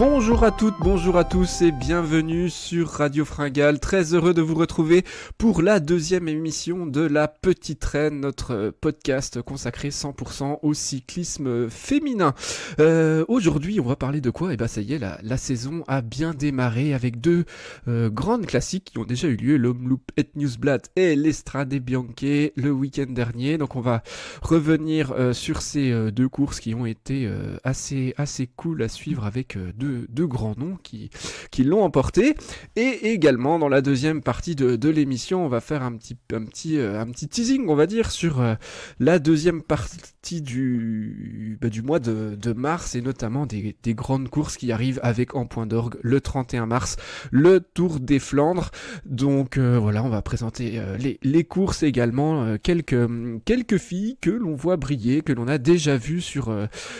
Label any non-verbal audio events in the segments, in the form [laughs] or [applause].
Bonjour à toutes, bonjour à tous et bienvenue sur Radio Fringale. Très heureux de vous retrouver pour la deuxième émission de La Petite Reine, notre podcast consacré 100% au cyclisme féminin. Euh, aujourd'hui, on va parler de quoi Eh bien, ça y est, la, saison a bien démarré avec deux euh, grandes classiques qui ont déjà eu lieu l'Omloop et Newsblatt et l'Estrade Bianche le week-end dernier. Donc, on va revenir euh, sur ces deux courses qui ont été assez, assez cool à suivre avec deux deux, grands noms qui, qui l'ont emporté. Et également, dans la deuxième partie de, l'émission, on va faire un petit, un, petit, euh, un petit teasing, on va dire, sur euh, la deuxième partie du, bah, du mois de, mars et notamment des, grandes courses qui arrivent avec en point d'orgue le 31 mars, le Tour des Flandres. Donc euh, voilà, on va présenter les, courses également, quelques, quelques filles que l'on voit briller, que l'on a déjà vues sur,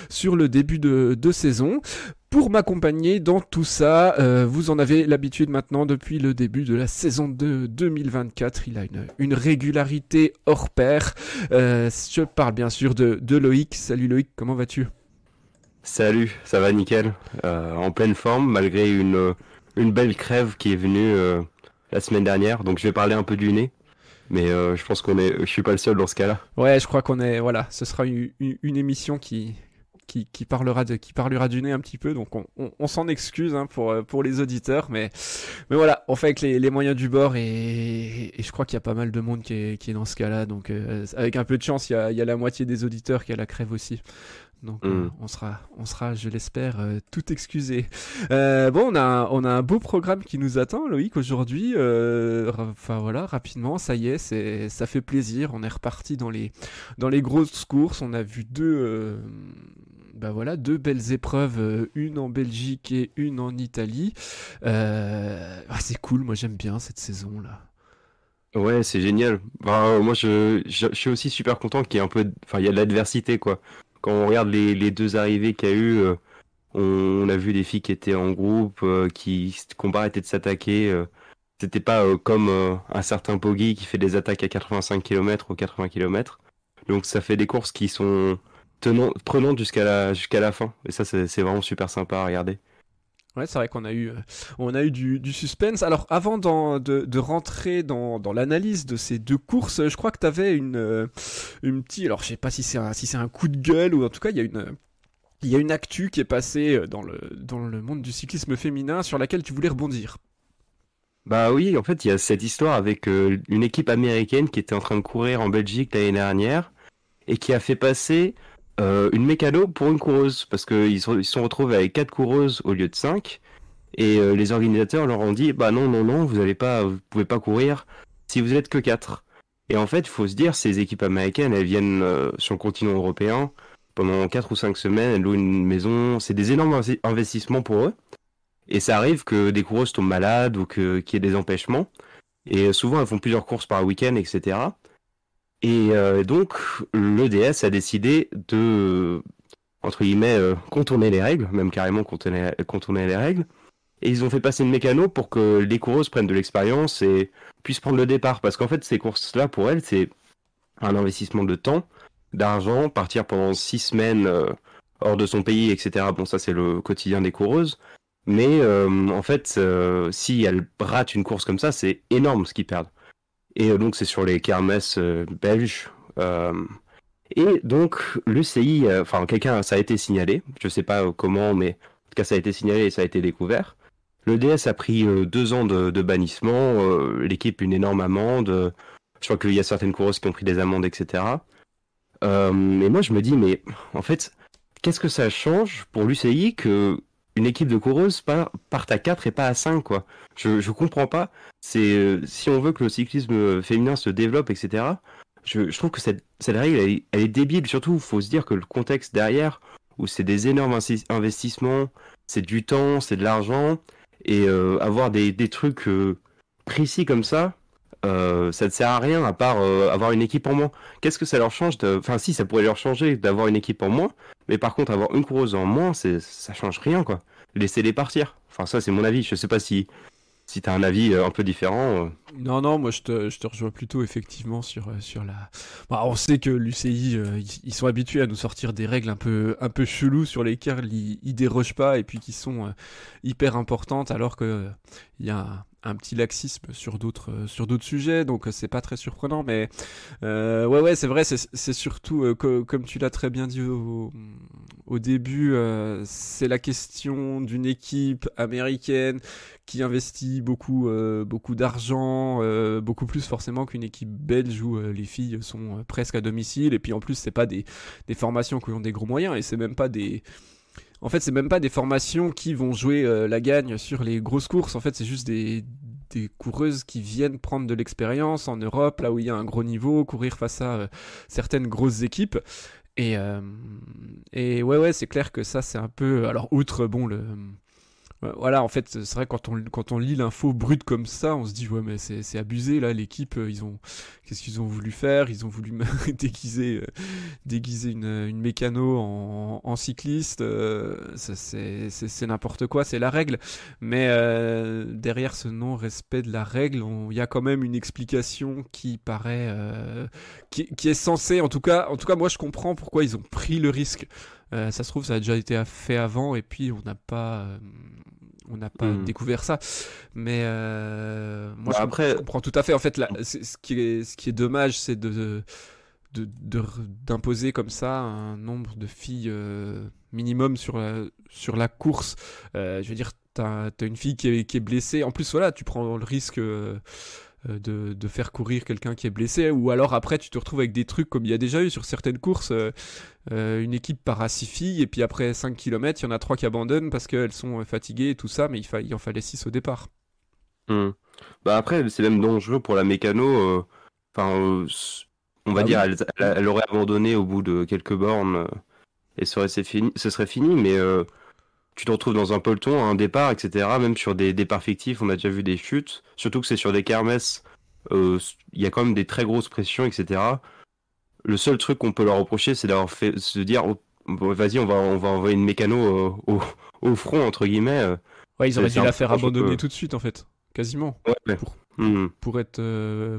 sur le début de, de saison pour m'accompagner dans tout ça. Euh, vous en avez l'habitude maintenant depuis le début de la saison de 2024. Il a une, régularité hors pair. Euh, je parle bien sûr de, Loïc. Salut Loïc, comment vas-tu Salut, ça va nickel. Euh, en pleine forme, malgré une, une belle crève qui est venue la semaine dernière. Donc je vais parler un peu du nez. Mais je pense qu'on est, je suis pas le seul dans ce cas-là. Ouais, je crois qu'on est, voilà, ce sera une, une émission qui, qui, parlera de, qui parlera du nez un petit peu, donc on, s'en excuse hein, pour, euh, pour les auditeurs, mais, mais voilà, on fait avec les, moyens du bord et, je crois qu'il y a pas mal de monde qui est, qui est dans ce cas-là, donc euh, avec un peu de chance, il y a, y a la moitié des auditeurs qui a la crève aussi. Donc mm. on sera, on sera, je l'espère, euh, tout excusé. bon, on a, on a un beau programme qui nous attend, Loïc, aujourd'hui. enfin voilà, rapidement, ça y est, ça fait plaisir. On est reparti dans les, dans les grosses courses. On a vu deux bah voilà, deux belles épreuves, euh, une en Belgique et une en Italie. Euh, ah, c'est cool, moi j'aime bien cette saison-là. Ouais, c'est génial. Bah, euh, moi, je, suis aussi super content qu'il y ait un peu, de... enfin, il y a de l'adversité, quoi. Quand on regarde les, deux arrivées qu'il y a eu, on, a vu des filles qui étaient en groupe, qui ont de s'attaquer. C'était pas comme un certain Poggy qui fait des attaques à 85 km ou 80 km. Donc ça fait des courses qui sont tenant, prenons jusqu'à la, jusqu'à la fin. Et ça, c'est vraiment super sympa à regarder. Ouais, c'est vrai qu'on a eu, euh, on a eu du, suspense. Alors, avant de, de, rentrer dans, dans l'analyse de ces deux courses, je crois que tu avais une, euh, une petite. Alors, je sais pas si c'est un, si c'est un coup de gueule ou en tout cas, il y a une. Il y a une actu qui est passée euh, dans le, dans le monde du cyclisme féminin sur laquelle tu voulais rebondir. Bah oui, en fait, il y a cette histoire avec une équipe américaine qui était en train de courir en Belgique l'année dernière et qui a fait passer euh, une mécano pour une coureuse, parce qu'ils se sont retrouvés avec quatre coureuses au lieu de cinq Et euh, les organisateurs leur ont dit Bah non, non, non, vous allez pas, vous pouvez pas courir si vous êtes que quatre Et en fait, il faut se dire, ces équipes américaines, elles viennent euh, sur le continent européen pendant quatre ou cinq semaines, elles louent une maison, c'est des énormes investissements pour eux. Et ça arrive que des coureuses tombent malades ou qu'il y ait des empêchements. Et souvent, elles font plusieurs courses par week-end, etc. Euh, et donc, l'EDS a décidé de, entre guillemets, euh, contourner les règles, même carrément contourner, les règles. Et ils ont fait passer une mécano pour que les coureuses prennent de l'expérience et puissent prendre le départ. Parce qu'en fait, ces courses-là, pour elles, c'est un investissement de temps, d'argent, partir pendant six semaines euh, hors de son pays, etc. Bon, ça, c'est le quotidien des coureuses. Mais en fait, si elles ratent une course comme ça, c'est énorme ce qu'ils perdent. Et euh, donc, c'est sur les kermesses euh, belges. Euh, et donc, l'UCI, enfin, quelqu'un, ça a été signalé. Je ne sais pas comment, mais en tout cas, ça a été signalé et ça a été découvert. Le DS a pris deux ans de, bannissement, l'équipe une énorme amende. je crois qu'il y a certaines coureuses qui ont pris des amendes, etc. Euh, et moi, je me dis, mais en fait, qu'est-ce que ça change pour l'UCI que une équipe de coureuses part à 4 et pas à 5 quoi. Je je comprends pas. C'est euh, si on veut que le cyclisme euh, féminin se développe etc. Je, trouve que cette, cette règle elle, est débile. Surtout faut se dire que le contexte derrière où c'est des énormes investissements, c'est du temps, c'est de l'argent et euh, avoir des des trucs précis comme ça, euh, ça ne sert à rien à part euh, avoir une équipe en moins. Qu'est-ce que ça leur change de... Enfin, si, ça pourrait leur changer d'avoir une équipe en moins, mais par contre, avoir une coureuse en moins, ça change rien, quoi. Laissez-les partir. Enfin, ça, c'est mon avis. Je ne sais pas si, si tu as un avis euh, un peu différent. Non, non, moi je te, rejoins plutôt effectivement sur, sur la. Bah, on sait que l'UCI, ils, sont habitués à nous sortir des règles un peu, un peu cheloues sur lesquelles ils, ne dérogent pas et puis qui sont hyper importantes alors qu'il y a un petit laxisme sur d'autres euh, sur d'autres sujets, donc euh, c'est pas très surprenant. Mais euh, ouais, ouais, c'est vrai, c'est surtout comme tu l'as très bien dit au, début, c'est la question d'une équipe américaine qui investit beaucoup beaucoup d'argent, beaucoup plus forcément qu'une équipe belge où les filles sont presque à domicile. Et puis en plus, c'est pas des, des formations qui ont des gros moyens et c'est même pas des en fait, c'est même pas des formations qui vont jouer euh, la gagne sur les grosses courses. En fait, c'est juste des, des coureuses qui viennent prendre de l'expérience en Europe, là où il y a un gros niveau, courir face à euh, certaines grosses équipes. Et, euh, et ouais, ouais, c'est clair que ça, c'est un peu. Alors, outre, bon, le voilà, en fait, c'est vrai quand on quand on lit l'info brute comme ça, on se dit ouais mais c'est abusé là l'équipe euh, ils ont qu'est-ce qu'ils ont voulu faire Ils ont voulu [laughs] déguiser euh, déguiser une, euh, une mécano en, en cycliste, ça c'est n'importe quoi, c'est la règle. Mais derrière ce non respect de la règle, il y a quand même une explication qui paraît qui, qui, est censée en tout cas en tout cas moi je comprends pourquoi ils ont pris le risque. ça se trouve ça a déjà été fait avant et puis on n'a pas on n'a pas hmm. découvert ça. Mais euh, moi, bah, je comprends tout à fait. En fait, là, hmm. ce, qui est, ce qui est dommage, c'est de, d'imposer comme ça un nombre de filles euh, minimum sur la, sur la course. Euh, je veux dire, tu as une fille qui est, qui est, blessée. En plus, voilà, tu prends le risque euh, de, faire courir quelqu'un qui est blessé, ou alors après tu te retrouves avec des trucs comme il y a déjà eu sur certaines courses, euh, euh, une équipe part 6 et puis après 5 km, il y en a 3 qui abandonnent parce qu'elles sont fatiguées et tout ça, mais il, en fallait 6 au départ. Hmm. Bah après, c'est même dangereux pour la mécano. Enfin, on va ah dire, elle, aurait abandonné au bout de quelques bornes, et ce serait, fini, ce serait fini, mais tu te retrouves dans un peloton, un départ, etc. Même sur des départs fictifs, on a déjà vu des chutes. Surtout que c'est sur des kermesses, euh, il y a quand même des très grosses pressions, etc. Le seul truc qu'on peut leur reprocher, c'est d'avoir fait se dire oh, vas-y, on va, on va envoyer une mécano euh, [laughs] au, front, entre guillemets. Euh. Ouais, ils auraient dû la faire abandonner tout de suite, en fait. Quasiment. Ouais, hmm. pour, être,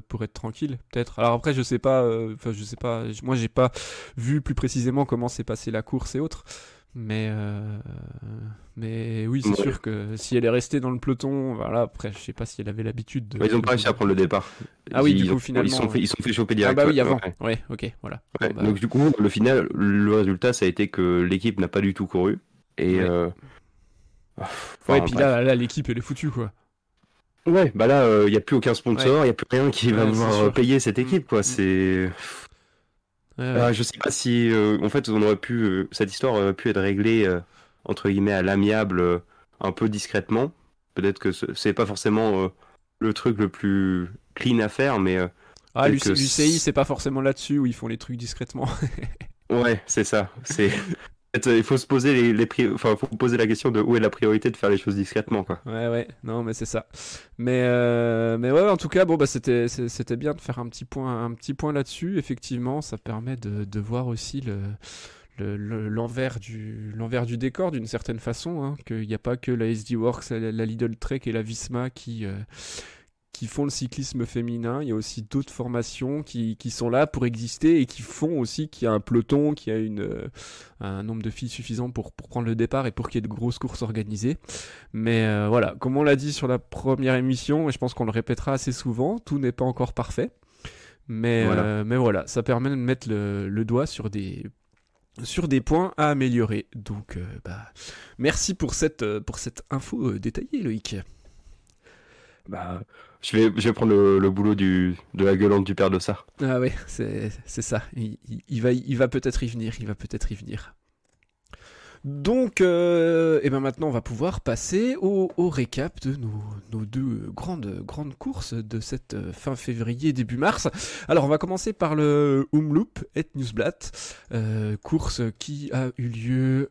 pour être tranquille, peut-être. Alors après, je sais pas, enfin, je sais pas, moi j'ai pas vu plus précisément comment s'est passée la course et autres. Mais, euh, mais oui, c'est sûr que si elle est restée dans le peloton, voilà, après, je sais pas si elle avait l'habitude de... ils ont pas réussi à prendre le départ. Ah oui, du coup, finalement. Ils sont, sont choper Ah bah oui, avant. Ouais, ok, voilà. Bah donc, du coup, le final, le résultat, ça a été que l'équipe n'a pas du tout couru. Et. Euh, ah, puis là, l'équipe, elle est foutue, quoi. Ouais, bah là, il euh, n'y a plus aucun sponsor, il n'y a plus rien qui va vouloir payer cette mm. équipe, quoi. Mm. C'est. Euh, je sais pas si, euh, en fait, on aurait pu, euh, cette histoire aurait pu être réglée entre guillemets à l'amiable, un peu discrètement. Peut-être que c'est pas forcément le truc le plus clean à faire, mais ah, l'UCI, c'est pas forcément là-dessus où ils font les trucs discrètement. [laughs] ouais, c'est ça. C'est euh, il faut se poser les, les faut poser la question de où est la priorité de faire les choses discrètement, quoi. Ouais, ouais, non, mais c'est ça. Mais, euh, mais ouais, en tout cas, bon, bah, c'était, c'était bien de faire un petit point, un petit point là-dessus. Effectivement, ça permet de, de voir aussi le l'envers du l'envers du décor d'une certaine façon hein, qu'il n'y a pas que la SD Works la, Lidl Trek et la Visma qui euh, qui font le cyclisme féminin, il y a aussi d'autres formations qui, qui, sont là pour exister et qui font aussi qu'il y a un peloton, qu'il y a une, euh, un nombre de filles suffisant pour, pour prendre le départ et pour qu'il y ait de grosses courses organisées. Mais euh, voilà, comme on l'a dit sur la première émission, et je pense qu'on le répétera assez souvent, tout n'est pas encore parfait. Mais euh, voilà. mais voilà, ça permet de mettre le, doigt sur des sur des points à améliorer. Donc, bah, merci pour cette, pour cette info détaillée, Loïc. Bah, je vais, prendre le, boulot de la gueulante du père de ça. Ah oui, c'est ça. il va peut-être y venir. Il va peut-être y venir. Donc, et euh, eh ben maintenant, on va pouvoir passer au, récap de nos, deux grandes, grandes courses de cette euh, fin février, début mars. Alors, on va commencer par le Umloop et Newsblatt, euh, course qui a eu lieu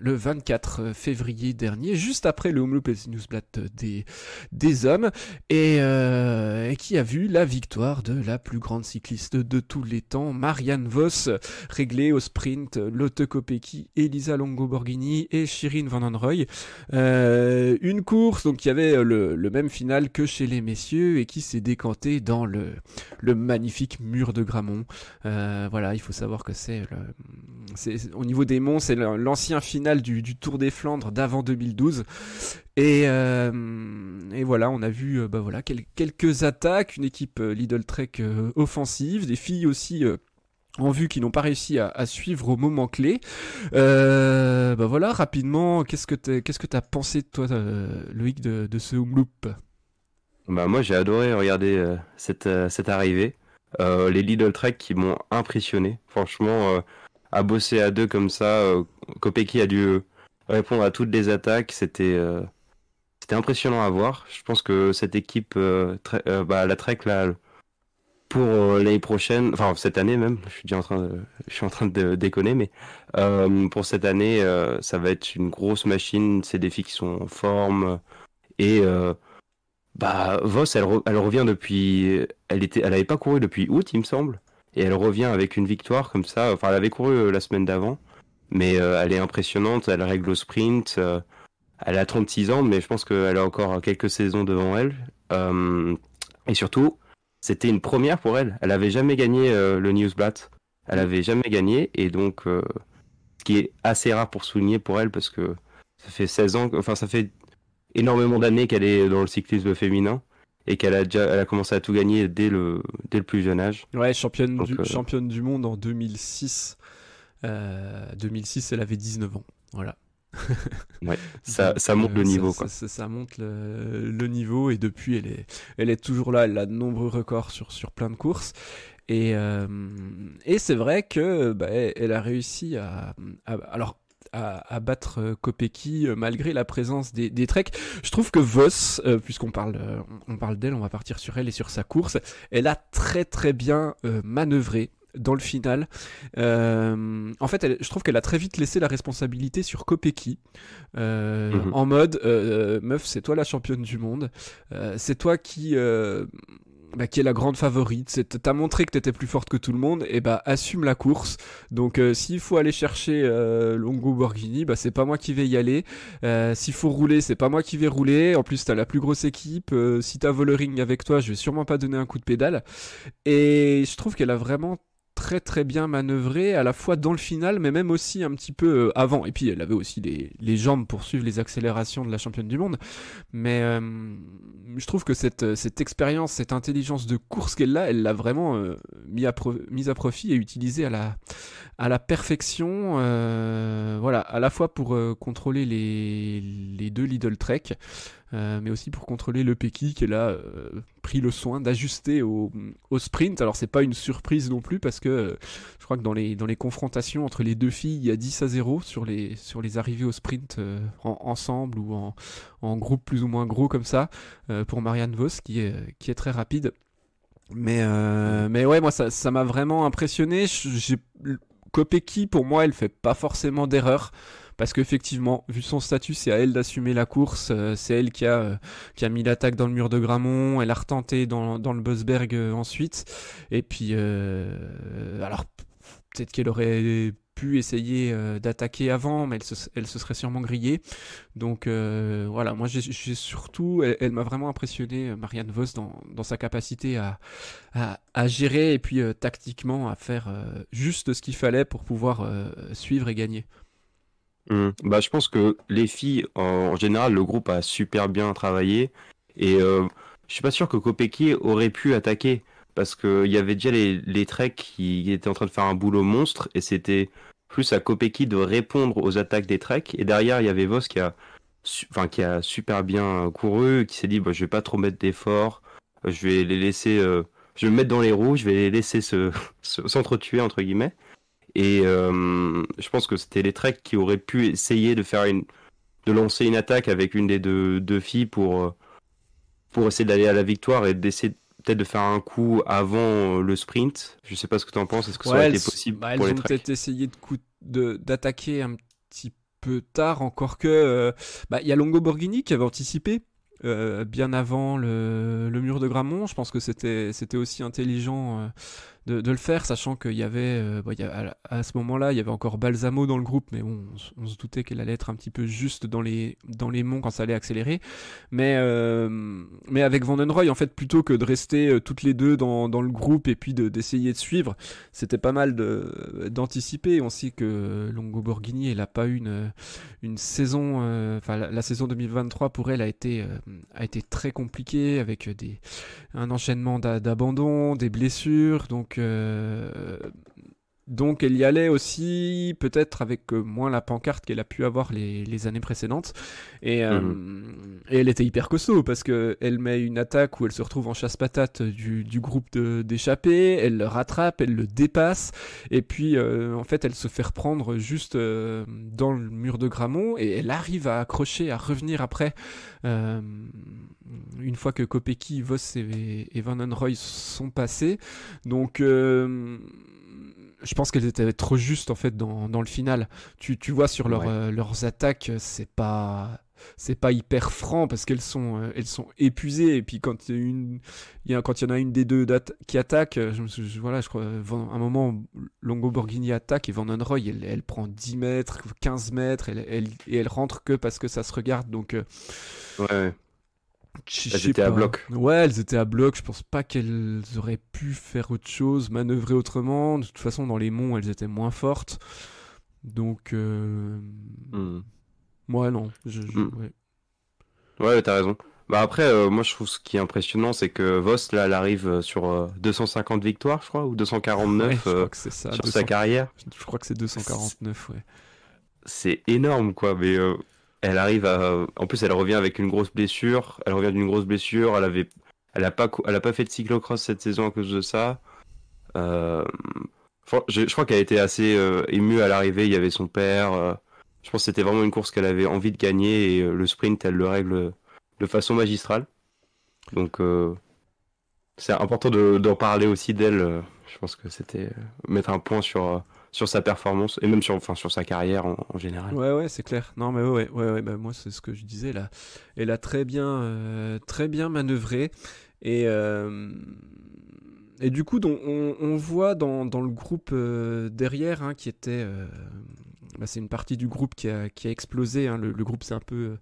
le 24 février dernier, juste après le Umloop et Newsblatt des, des hommes, et, et qui a vu la victoire de la plus grande cycliste de tous les temps, Marianne Voss, réglée au sprint, Lotte Kopecky, Elisa Longo-Borghini et Shirin Van Androoy. Euh, une course donc qui avait euh, le, même final que chez les messieurs et qui s'est décantée dans le, le magnifique mur de Gramont. Euh, voilà, il faut savoir que c'est au niveau des monts, c'est l'ancien final du, Tour des Flandres d'avant 2012. Et, et, voilà, on a vu bah voilà, quelques attaques, une équipe Lidl Trek offensive, des filles aussi en vue qu'ils n'ont pas réussi à, suivre au moment clé. Euh, bah voilà, rapidement, qu'est-ce que t'as qu'est-ce as pensé toi, euh, Loïc, de, ce home loop bah moi j'ai adoré regarder euh, euh, cette, arrivée. les Lidl Trek qui m'ont impressionné. Franchement, à bosser à deux comme ça, qui a dû répondre à toutes les attaques. C'était impressionnant à voir. Je pense que cette équipe, bah, la Trek là, pour euh, l'année prochaine, enfin cette année même, je suis déjà en train de, [laughs] je suis en train de déconner, mais euh, pour cette année, euh, ça va être une grosse machine. Ces défis qui sont en forme et euh, bah Voss, elle, revient depuis, elle était, elle avait pas couru depuis août, il me semble, et elle revient avec une victoire comme ça. Enfin, elle avait couru euh, la semaine d'avant, mais elle est impressionnante. Elle règle au sprint. elle a 36 ans, mais je pense qu'elle a encore quelques saisons devant elle. et surtout, c'était une première pour elle. Elle avait jamais gagné euh, le Newsblatt. Elle mm. avait jamais gagné et donc euh, ce qui est assez rare pour souligner pour elle parce que ça fait 16 ans, enfin ça fait énormément d'années qu'elle est dans le cyclisme féminin et qu'elle a déjà, elle a commencé à tout gagner dès le dès le plus jeune âge. Ouais, championne du euh, championne du monde en 2006. 2006, elle avait 19 ans. Voilà ouais, [laughs] ça, monte le euh, niveau. Ça, quoi. ça, monte le, niveau et depuis, elle est, elle est toujours là. Elle a de nombreux records sur, sur plein de courses. Et, euh, et c'est vrai que bah, elle a réussi à, alors à, battre euh, Kopeki malgré la présence des, des treks. Je trouve que Voss, puisqu'on parle, on parle d'elle, on va partir sur elle et sur sa course. Elle a très très bien manœuvré dans le final. Euh, en fait, je trouve qu'elle a très vite laissé la responsabilité sur Kopeki. euh, mhm. en mode euh, euh, meuf, c'est toi la championne du monde, c'est toi qui bah, qui est la grande favorite. T'as montré que t'étais plus forte que tout le monde, et bah assume la course. Donc s'il faut aller chercher euh, Longo Borghini, bah c'est pas moi qui vais y aller. s'il faut rouler, c'est pas moi qui vais rouler. En plus t'as la plus grosse équipe. si t'as Volering avec toi, je vais sûrement pas donner un coup de pédale. Et je trouve qu'elle a vraiment très très bien manœuvrée, à la fois dans le final, mais même aussi un petit peu euh, avant. Et puis elle avait aussi les, les jambes pour suivre les accélérations de la championne du monde. Mais euh, je trouve que cette, euh, cette expérience, cette intelligence de course qu'elle a, elle l'a vraiment mise à, mis à profit et utilisée à la, à la perfection. voilà, à la fois pour contrôler les, les deux Lidl Trek. Euh, mais aussi pour contrôler le Peki qui là euh, pris le soin d'ajuster au, au, sprint. Alors c'est pas une surprise non plus parce que euh, je crois que dans les, dans les confrontations entre les deux filles, il y a 10 à 0 sur les, sur les arrivées au sprint ensemble ou en, en, groupe plus ou moins gros comme ça pour Marianne Vos qui est, qui est très rapide. Mais, mais ouais, moi ça m'a vraiment impressionné. J'ai pour moi, elle fait pas forcément d'erreur. Parce qu'effectivement, vu son statut, c'est à elle d'assumer la course. Euh, c'est elle qui a, euh, qui a mis l'attaque dans le mur de Grammont. Elle a retenté dans, le Bosberg euh, ensuite. Et puis, alors, peut-être qu'elle aurait pu essayer d'attaquer avant, mais elle se, serait sûrement grillée. Donc voilà, moi j'ai surtout, elle, m'a vraiment impressionné, Marianne Vos, dans, sa capacité à, à, gérer et puis tactiquement à faire juste ce qu'il fallait pour pouvoir suivre et gagner. Mmh. Bah, je pense que les filles, en général, le groupe a super bien travaillé. Et euh, je suis pas sûr que Kopeki aurait pu attaquer. Parce qu'il y avait déjà les, les Trek qui étaient en train de faire un boulot monstre. Et c'était plus à Kopeki de répondre aux attaques des Trek. Et derrière, il y avait Vos qui a, qui a super bien couru, qui s'est dit bah, je vais pas trop mettre d'efforts. Je vais les laisser. Euh, je vais me mettre dans les roues, je vais les laisser [laughs] s'entretuer, se, entre guillemets. Et euh, je pense que c'était les Trek qui auraient pu essayer de faire une, de lancer une attaque avec une des deux, filles pour, euh, pour essayer d'aller à la victoire et d'essayer peut-être de faire un coup avant euh, le sprint. Je sais pas ce que tu en penses. Est-ce que ça aurait été possible bah, pour elles ont peut-être essayé de d'attaquer un petit peu tard, encore que bah, il y a Longo Borghini qui avait anticipé. bien avant le, le, mur de Grammont, je pense que c'était aussi intelligent de, le faire, sachant qu'il y avait, euh, bah, à, ce moment-là, il y avait encore Balsamo dans le groupe, mais bon, on, se doutait qu'elle allait être un petit peu juste dans les, dans les monts quand ça allait accélérer. Mais, euh, mais avec Vandenroy, en fait, plutôt que de rester euh, toutes les deux dans, le groupe et puis d'essayer de, suivre, c'était pas mal d'anticiper. On sait que Longo Borghini, elle a pas eu une, une saison, enfin, la, saison 2023 pour elle a été, a été très compliquée avec des, un enchaînement d'abandon, des blessures, donc que donc elle y allait aussi, peut-être avec euh, moins la pancarte qu'elle a pu avoir les, années précédentes. Euh, mhm. Et, elle était hyper costaud parce qu'elle met une attaque où elle se retrouve en chasse-patate du, groupe d'échappés, elle le rattrape, elle le dépasse, et puis euh, en fait elle se fait reprendre juste dans le mur de Gramont et elle arrive à accrocher, à revenir après. une fois que Kopeki, Voss et, et sont passés. Donc je pense qu'elles étaient trop justes en fait dans, dans le final. Tu, tu vois sur leur, euh, leurs attaques, c'est pas c'est pas hyper franc parce qu'elles sont euh, elles sont épuisées et puis quand il y a quand il y en a une des deux qui attaque, euh, je, voilà, je crois à un moment Longo Borghini attaque et Van Roy elle, elle, prend 10 mètres, 15 mètres, elle, elle, et elle rentre que parce que ça se regarde donc ouais elles étaient à bloc. Ouais, elles étaient à bloc. Je pense pas qu'elles auraient pu faire autre chose, manœuvrer autrement. De toute façon, dans les monts, elles étaient moins fortes. Donc, euh... Hmm. Hmm. ouais, non. Ouais, t'as raison. Bah après, euh, moi, je trouve ce qui est impressionnant, c'est que Voss, là, elle arrive euh, sur 250 euh, victoires, je crois, ou 249 sur sa carrière. Je crois que c'est 249, ouais. C'est énorme, quoi. Mais elle arrive à. En plus, elle revient avec une grosse blessure. Elle revient d'une grosse blessure. Elle avait, elle a pas, elle a pas fait de cyclocross cette saison à cause de ça. Euh... Je, crois qu'elle était assez euh, émue à l'arrivée. Il y avait son père. Euh, je pense que c'était vraiment une course qu'elle avait envie de gagner et euh, le sprint, elle le règle de façon magistrale. Donc, c'est important d'en parler aussi d'elle. Je pense que c'était mettre un point sur sur sa performance et même sur, enfin, sur sa carrière en, général. Ouais, ouais, c'est clair. Non, mais ouais, ouais, ouais bah, moi, c'est ce que je disais là. Elle a très bien, euh, très bien manœuvré. Et, euh, et du coup, on, on, voit dans, dans, le groupe euh, derrière, hein, qui était. Bah, c'est une partie du groupe qui a, qui a explosé. Hein. Le, le, groupe c'est un peu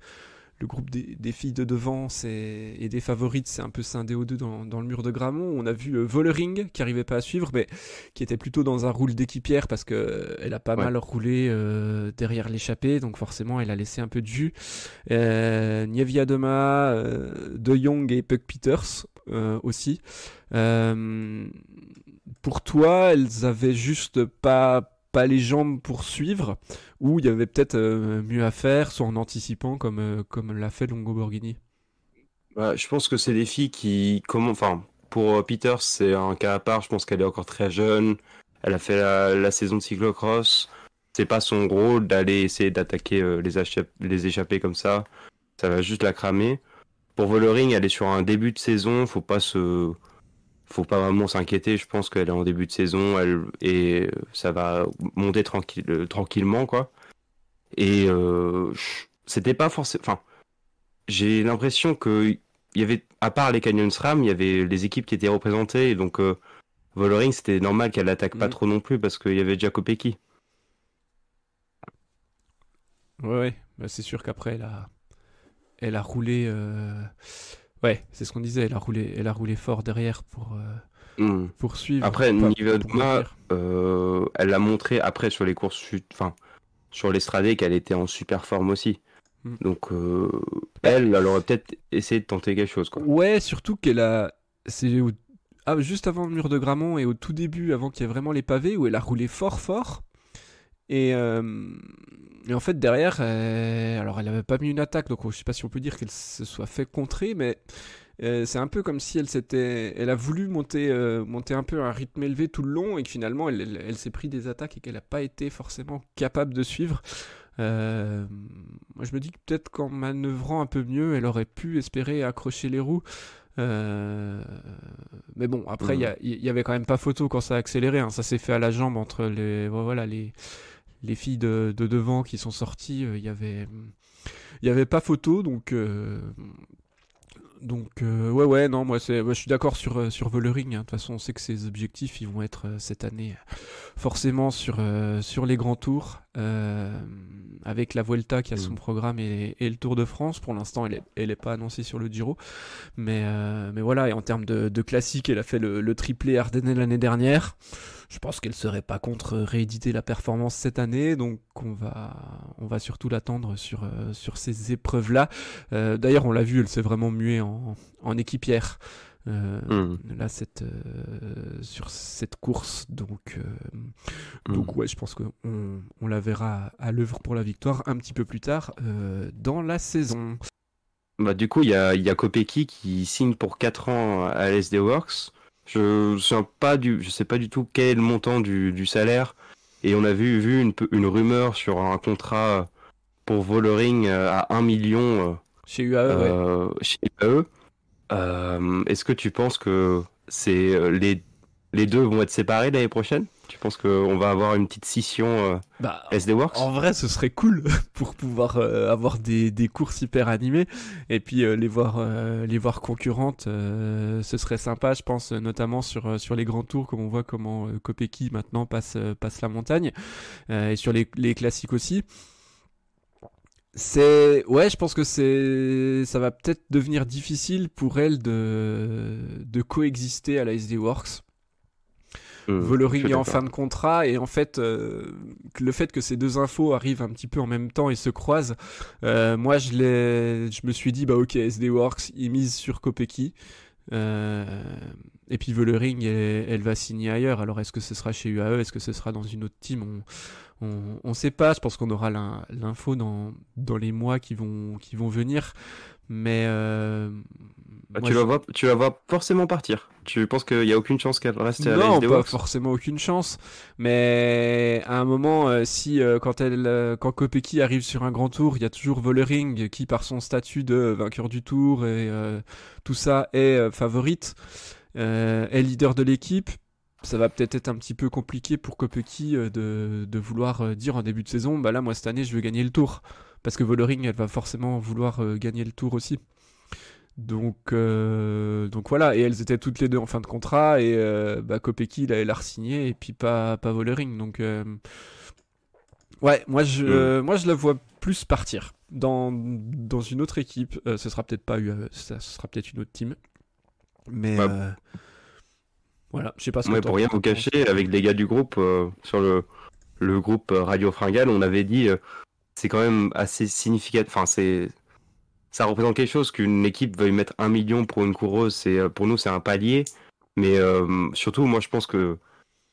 le groupe des, filles de devant et des favorites, c'est un peu scindé aux deux dans, le mur de Gramont. On a vu euh, Volering qui arrivait pas à suivre, mais qui était plutôt dans un rôle d'équipière parce que euh, elle a pas mal roulé euh, derrière l'échappée, donc forcément elle a laissé un peu de jus. Nievia Dema, De Jong et Puck Peters aussi. pour toi, elles avaient juste pas pas les jambes pour suivre, ou il y avait peut-être euh, mieux à faire, soit en anticipant comme, euh, comme l'a fait Longo Borghini bah, Je pense que c'est des filles qui... Comment, enfin, pour euh, Peter, c'est un cas à part, je pense qu'elle est encore très jeune, elle a fait la, saison de cyclocross, c'est pas son rôle d'aller essayer d'attaquer les, les échappés comme ça, ça va juste la cramer. Pour Vollering, elle est sur un début de saison, faut pas se faut pas vraiment s'inquiéter. Je pense qu'elle est en début de saison et euh, ça va monter euh, tranquillement, quoi. Et euh, c'était pas forcément. j'ai l'impression que il y avait, à part les Canyons Ram, il y avait les équipes qui étaient représentées. Donc, euh, c'était normal qu'elle attaque pas mhm. trop non plus parce qu'il y avait Jaco Pekki. Ouais, bah, c'est sûr qu'après, elle a... elle a roulé. Ouais, c'est ce qu'on disait. Elle a roulé, elle a roulé fort derrière pour euh, hmm. poursuivre. Après, Nivea euh, elle a montré après sur les courses, enfin sur l'estradé qu'elle était en super forme aussi. Hmm. Donc euh, bah, elle, elle aurait peut-être essayé de tenter quelque chose. Quoi. Ouais, surtout qu'elle a, c'est ah, juste avant le mur de Gramont et au tout début, avant qu'il y ait vraiment les pavés, où elle a roulé fort, fort. Euh, et, en fait, derrière, euh, alors elle n'avait pas mis une attaque, donc je ne sais pas si on peut dire qu'elle se soit fait contrer, mais euh, c'est un peu comme si elle s'était, elle a voulu monter, monter un peu un rythme élevé tout le long et que finalement elle, s'est pris des attaques et qu'elle n'a pas été forcément capable de suivre. moi, je me dis que peut-être qu'en manœuvrant un peu mieux, elle aurait pu espérer accrocher les roues. mais bon, après, il n'y mmh. y, avait quand même pas photo quand ça a accéléré. Hein. Ça s'est fait à la jambe entre les, voilà, les, les filles de, devant qui sont sorties, euh, il y avait, il y avait pas photo, donc. Euh, donc euh, ouais ouais non moi c'est je suis d'accord sur sur Volering hein. de toute façon on sait que ses objectifs ils vont être cette année forcément sur sur les grands tours avec la Vuelta qui a son mm. programme et, le Tour de France. Pour l'instant, elle n'est est pas annoncée sur le Giro. Mais, mais voilà, et en termes de, classique, elle a fait le, le triplé Ardennais l'année dernière. Je pense qu'elle serait pas contre rééditer la performance cette année, donc on va, on va surtout l'attendre sur, euh, sur ces épreuves-là. Euh, d'ailleurs, on l'a vu, elle s'est vraiment muée en, en équipière. Euh, hmm. là cette sur cette course donc donc hmm. ouais je pense qu'on on la verra à l'œuvre pour la victoire un petit peu plus tard dans la saison bah, du coup il y a, y Kopecky qui signe pour 4 ans à LSD Works je ne pas du, je sais pas du tout quel est le montant du, salaire. Et on a vu, vu une, rumeur sur un contrat pour Volering euh, à 1 million. Euh, chez e, UAE, euh, Est-ce que tu penses que c'est les, les deux vont être séparés l'année prochaine tu penses qu'on va avoir une petite scission euh, bah, SD Works En vrai, ce serait cool [laughs] pour pouvoir euh, avoir des, courses hyper animées et puis euh, les, voir, euh, les voir concurrentes. ce serait sympa, je pense, notamment sur, sur les grands tours, comme on voit comment Kopecky maintenant passe, passe la montagne et sur les, classiques aussi. C'est ouais, je pense que c'est ça va peut-être devenir difficile pour elle de de coexister à la SD Works est euh, en fin de contrat et en fait euh, le fait que ces deux infos arrivent un petit peu en même temps et se croisent, euh, moi je je me suis dit bah ok SD Works il mise sur Kopecky. et puis Vollering, elle, va signer ailleurs. Alors est-ce que ce sera chez UAE Est-ce que ce sera dans une autre team On on, sait pas. Je pense qu'on aura l'info dans, dans les mois qui vont, qui vont venir. Mais bah, tu, vas la vois, tu forcément partir. Tu penses qu'il n'y a aucune chance qu'elle reste à non, Non, pas forcément aucune chance. Mais à un moment, euh, si euh, quand, elle, euh, quand Kopecky arrive sur un grand tour, il y a toujours Vollering qui, par son statut de vainqueur du tour et tout ça, est favorite, est leader de l'équipe. Ça va peut-être être un petit peu compliqué pour Kopecky de, de, vouloir dire en début de saison, bah là, moi cette année, je veux gagner le tour. Parce que Vollering, elle va forcément vouloir gagner le tour aussi. Donc, euh, donc voilà, et elles étaient toutes les deux en fin de contrat, et euh, bah, Kopecky, il allait signé, et puis pas, pas Volering. Donc, euh, ouais, moi je, euh. moi je la vois plus partir dans, une autre équipe. ce sera peut-être pas e, ça, sera peut-être une autre team. Mais voilà, je sais pas ce que Pour rien vous cacher, avec les gars du groupe, sur le, groupe Radio Fringale, on avait dit c'est quand même assez significatif, enfin c'est ça représente quelque chose qu'une équipe veuille mettre un million pour une coureuse. C'est euh, pour nous, c'est un palier. Mais euh, surtout, moi, je pense que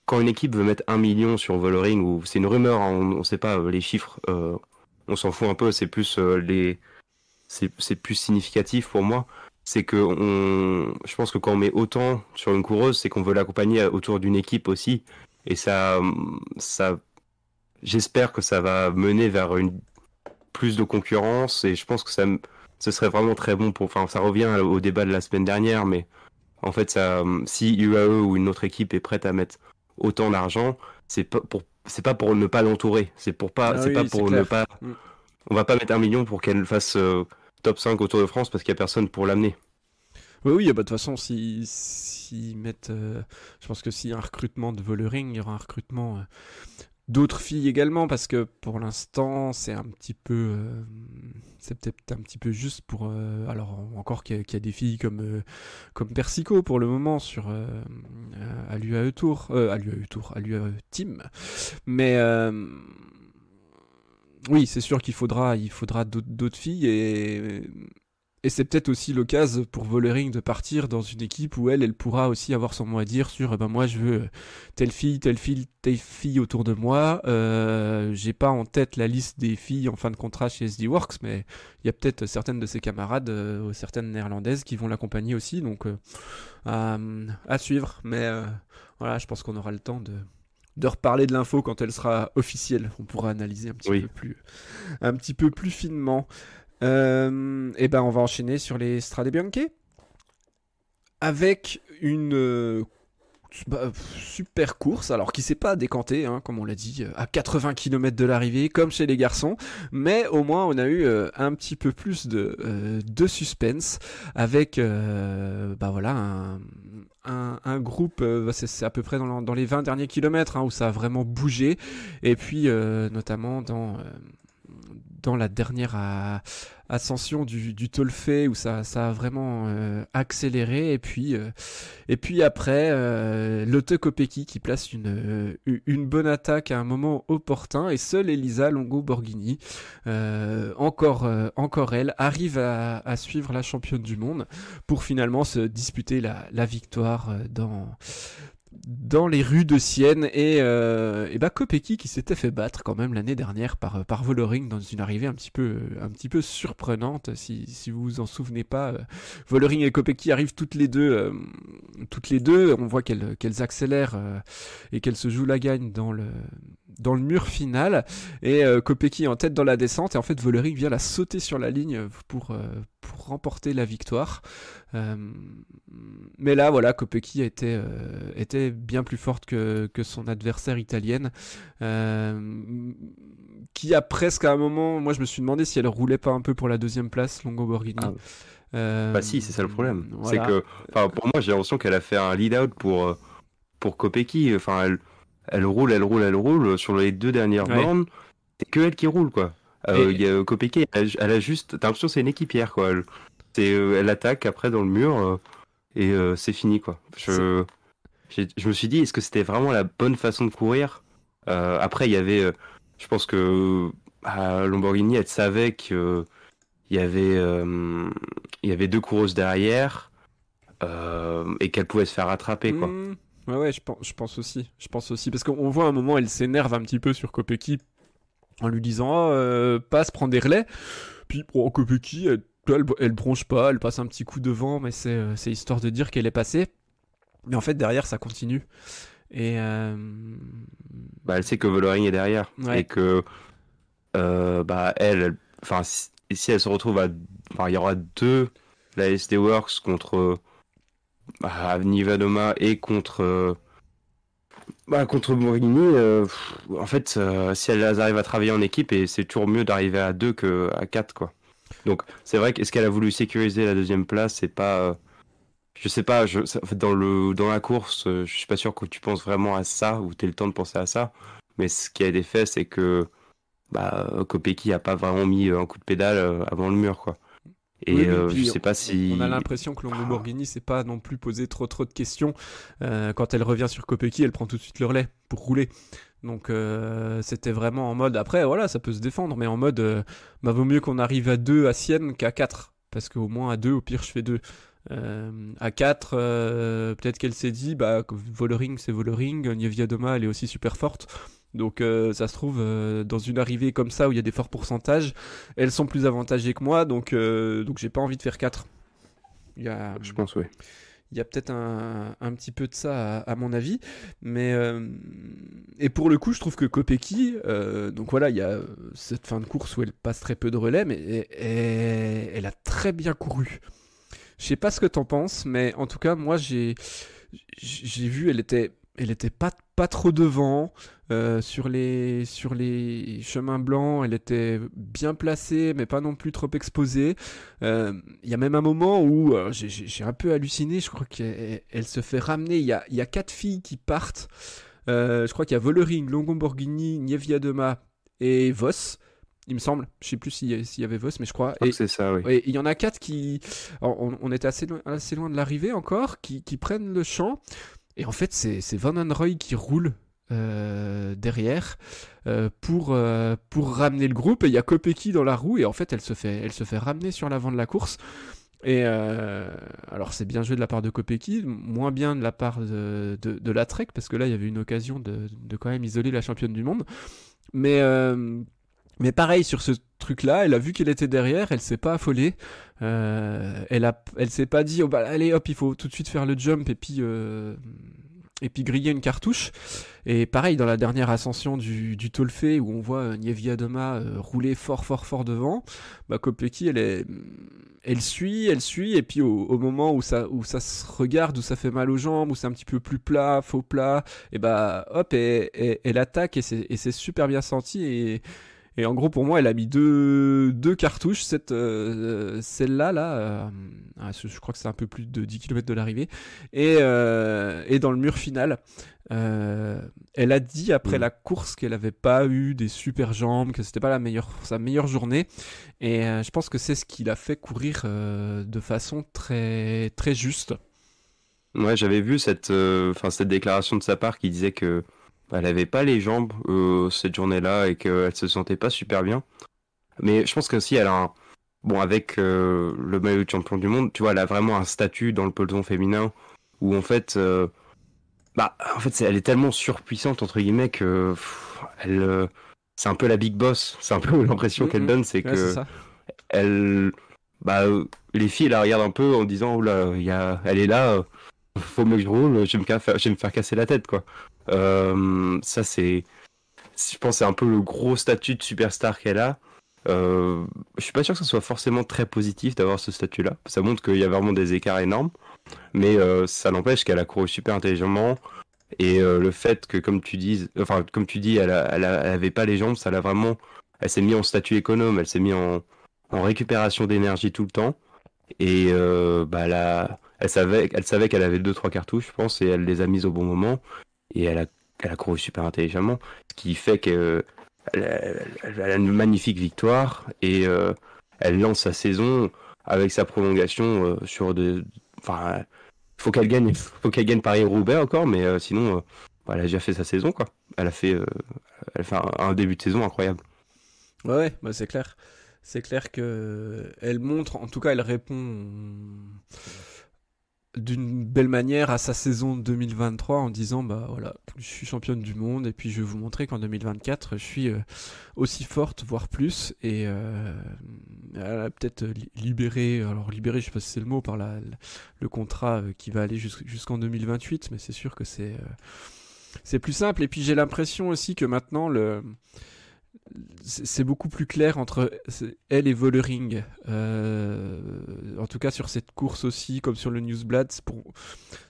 quand une équipe veut mettre un million sur Vollering, ou c'est une rumeur, hein, on ne sait pas euh, les chiffres, on s'en fout un peu. C'est plus les, c'est plus significatif pour moi. C'est que je pense que quand on met autant sur une coureuse, c'est qu'on veut l'accompagner autour d'une équipe aussi. Et ça, ça, j'espère que ça va mener vers une plus de concurrence. Et je pense que ça ce serait vraiment très bon pour. Enfin, ça revient au débat de la semaine dernière, mais en fait, ça, si UAE ou une autre équipe est prête à mettre autant d'argent, c'est pas pour c'est pas pour ne pas l'entourer, c'est pour pas, ah c'est pas pour ne pas. Mm. On va pas mettre un million pour qu'elle fasse euh, top 5 autour de France parce qu'il y a personne pour l'amener. Oui, oui, bah, de toute façon, si, si mettent, euh, je pense que s'il y a un recrutement de Volering, il y aura un recrutement euh, d'autres filles également parce que pour l'instant c'est un petit peu euh, c'est peut-être un petit peu juste pour euh, alors encore qu'il y, a des filles comme euh, comme Persico pour le moment sur à l'UAE Tour à l'UAE Tour à l'UAE Team mais oui c'est sûr qu'il faudra il faudra d'autres filles et et c'est peut-être aussi l'occasion pour Volering de partir dans une équipe où elle, elle pourra aussi avoir son mot à dire sur eh ben, moi je veux euh, telle fille, telle fille, telle fille autour de moi. Euh, J'ai pas en tête la liste des filles en fin de contrat chez SD Works, mais il y a peut-être certaines de ses camarades, euh, certaines néerlandaises qui vont l'accompagner aussi. Donc euh, à suivre. Mais voilà, je pense qu'on aura le temps de reparler de l'info quand elle sera officielle. On pourra analyser un peu plus, un petit peu plus finement et euh, eh ben on va enchaîner sur les Strade Bianche avec une euh, bah, super course, alors qui s'est pas décantée, hein, comme on l'a dit, euh, à 80 km de l'arrivée, comme chez les garçons, mais au moins on a eu un petit peu plus de, suspense avec bah voilà un, groupe, bah, c'est à peu près dans, les 20 derniers kilomètres hein, où ça a vraiment bougé, et puis notamment dans la dernière ascension du, du Tolfé où ça, a vraiment euh, accéléré et puis euh, et puis après euh, Lotte qui place une euh, une bonne attaque à un moment opportun et seule Elisa Longo Borghini encore encore elle arrive à, suivre la championne du monde pour finalement se disputer la, la victoire dans dans les rues de Sienne et, euh, et bah, qui s'était fait battre quand même l'année dernière par, euh, par Vollering dans une arrivée un petit peu, euh, un petit peu surprenante si, vous vous en souvenez pas euh, Vollering et Kopecky arrivent toutes les deux toutes les deux on voit qu'elles accélèrent et qu'elles se jouent la gagne dans le dans le mur final et euh, Kopecky est en tête dans la descente et en fait Volerik vient la sauter sur la ligne euh, pour, euh, pour remporter la victoire. mais là voilà Kopecky était, était bien plus forte que, que son adversaire italienne qui a presque à un moment moi je me suis demandé si elle roulait pas un peu pour la deuxième place Longo Borghini. Ah. Bah si, c'est ça le problème. C'est que, pour moi, j'ai l'impression qu'elle a fait un lead-out pour pour Kopecky. Enfin, elle, elle roule, elle roule, elle roule sur les deux dernières bornes. C'est que elle qui roule, quoi. Euh, y a, euh, elle, a juste. T'as l'impression c'est une équipière, quoi. Euh, elle, attaque après dans le mur euh, et c'est fini, quoi. Je, me suis dit, est-ce que c'était vraiment la bonne façon de courir Après, il y avait. je pense que à Lamborghini, elle savait qu'il il y, avait, il y avait deux coureuses derrière et qu'elle pouvait se faire rattraper. Quoi. Hmm. Ouais, ouais, je pense, je pense aussi. Je pense aussi. Parce qu'on voit à un moment, elle s'énerve un petit peu sur Kopeki en lui disant oh, euh, passe, prends des relais. Puis oh, Kopecky, elle, elle, bronche pas, elle passe un petit coup devant, mais euh, c'est, histoire de dire qu'elle est passée. Mais en fait, derrière, ça continue. Et. Euh, bah, elle sait que Voloring est derrière. Et que. bah, elle. Enfin, si, elle se retrouve à. il y aura deux. La SD Works contre à ah, Nivadoma et contre euh, bah, contre euh, en fait, euh, si elles arrivent à travailler en équipe, c'est toujours mieux d'arriver à que à 4, quoi. Donc, c'est vrai qu'est-ce qu'elle a voulu sécuriser la deuxième place, c'est pas. je sais pas, dans, le, dans la course, je suis pas sûr que tu penses vraiment à ça, ou tu le temps de penser à ça. Mais ce qui a des fait, c'est que. Bah, Kopecky a pas vraiment mis un coup de pédale avant le mur, quoi. On a l'impression que Longo ne s'est pas non plus poser trop trop de questions. Euh, quand elle revient sur Kopeki, elle prend tout de suite le relais pour rouler. Donc euh, c'était vraiment en mode. Après, voilà, ça peut se défendre, mais en mode. Euh, bah, vaut mieux qu'on arrive à 2 à Sienne qu'à 4. Parce qu'au moins à 2, au pire, je fais 2. à 4, peut-être qu'elle s'est dit, bah, Volering, c'est Volering. Nievia Doma, elle est aussi super forte donc euh, ça se trouve, euh, dans une arrivée comme ça où il y a des forts pourcentages, elles sont plus avantagées que moi, donc, euh, donc j'ai pas envie de faire 4. Il y a, Je pense, oui. Il y a peut-être un, un, petit peu de ça à, mon avis, mais et pour le coup, je trouve que Kopecky, donc voilà, il y a cette fin de course où elle passe très peu de relais, mais elle a très bien couru. Je sais pas ce que t'en penses, mais en tout cas, moi j'ai j'ai vu, elle était elle était pas pas trop devant. Euh, sur, les, sur les chemins blancs, elle était bien placée, mais pas non plus trop exposée. Euh, il y a même un moment où euh, j'ai un peu halluciné, je crois qu'elle se fait ramener. Il y a, y a, quatre filles qui partent. je crois qu'il y a Volering, Longomborghini, Nievia Dema et Voss il me semble. Je sais plus s'il y avait Voss, mais je crois. et c'est ça, oui. il y en a quatre qui. on, était assez loin, assez loin de l'arrivée encore, qui, qui, prennent le champ. Et en fait, c'est Van qui roule euh, derrière euh, pour, euh, pour ramener le groupe. Et il y a Kopeki dans la roue et en fait elle se fait, elle se fait ramener sur l'avant de la course. Et alors c'est bien joué de la part de Kopeki, moins bien de la part de, de, la Trek parce que là il y avait une occasion de, de quand même isoler la championne du monde. Mais mais pareil sur ce truc-là, elle a vu qu'elle était derrière, elle s'est pas affolée, elle a, elle s'est pas dit, oh bah allez hop, il faut tout de suite faire le jump et puis et puis griller une cartouche. Et pareil, dans la dernière ascension du, du Tolfé, où on voit euh, Nievia Doma euh, rouler fort, fort, fort devant, bah, Kopecky, elle, est, elle suit, elle suit, et puis au, moment où ça, où ça se regarde, où ça fait mal aux jambes, où c'est un petit peu plus plat, faux plat, et bah hop, et, elle attaque, et c'est super bien senti, et et en gros, pour moi, elle a mis deux, deux cartouches. Cette, euh, celle-là, là, euh, ah, je crois que c'est un peu plus de 10 km de l'arrivée. Euh, et, dans le mur final, elle a dit après mm. la course qu'elle n'avait pas eu des super jambes, que c'était pas la meilleure, sa meilleure journée. Et je pense que c'est ce qui l'a fait courir de façon très, très juste. Ouais, j'avais vu cette, cette déclaration de sa part qui disait que elle avait pas les jambes euh, cette journée-là et qu'elle se sentait pas super bien. Mais je pense que elle a bon avec euh, le maillot de champion du monde, tu vois, elle a vraiment un statut dans le peloton féminin où en fait, euh, bah en fait, elle est tellement surpuissante entre guillemets que c'est un peu la big boss. C'est un peu [laughs] l'impression mm, qu'elle mm. donne, c'est que elle, bah, les filles, la regardent un peu en disant oh là, y a... elle est là, faut mieux que je roule, je vais me, faire... je me faire casser la tête quoi. Euh, ça, c'est. Je pense c'est un peu le gros statut de superstar qu'elle a. Euh, je suis pas sûr que ce soit forcément très positif d'avoir ce statut-là. Ça montre qu'il y a vraiment des écarts énormes. Mais euh, ça n'empêche qu'elle a couru super intelligemment. Et le fait que, comme tu dis, enfin, comme tu dis, elle, avait pas les jambes, ça l'a vraiment. Elle s'est mise en statut économe, elle s'est mise en, récupération d'énergie tout le temps. Et bah là, elle savait, savait qu'elle avait deux trois cartouches, je pense, et elle les a mises au bon moment et elle a, couru super intelligemment, ce qui fait qu'elle a une magnifique victoire et euh, elle lance sa saison avec sa prolongation euh, sur de. Enfin, faut qu'elle gagne, faut qu'elle gagne Paris-Roubaix encore, mais euh, sinon, elle a déjà fait sa saison quoi. Elle a fait, elle un, début de saison incroyable. Ouais, bah, c'est clair c'est clair que elle montre, en tout cas, elle répond d'une belle manière à sa saison 2023 en disant bah voilà je suis championne du monde et puis je vais vous montrer qu'en 2024 je suis euh, aussi forte voire plus et euh, peut-être libérée alors libérée je sais pas si c'est le mot par la, le contrat euh, qui va aller jusqu'en 2028 mais c'est sûr que c'est c'est plus simple et puis j'ai l'impression aussi que maintenant le c'est beaucoup plus clair entre elle et Volering. Euh, en tout cas, sur cette course aussi, comme sur le Newsblad,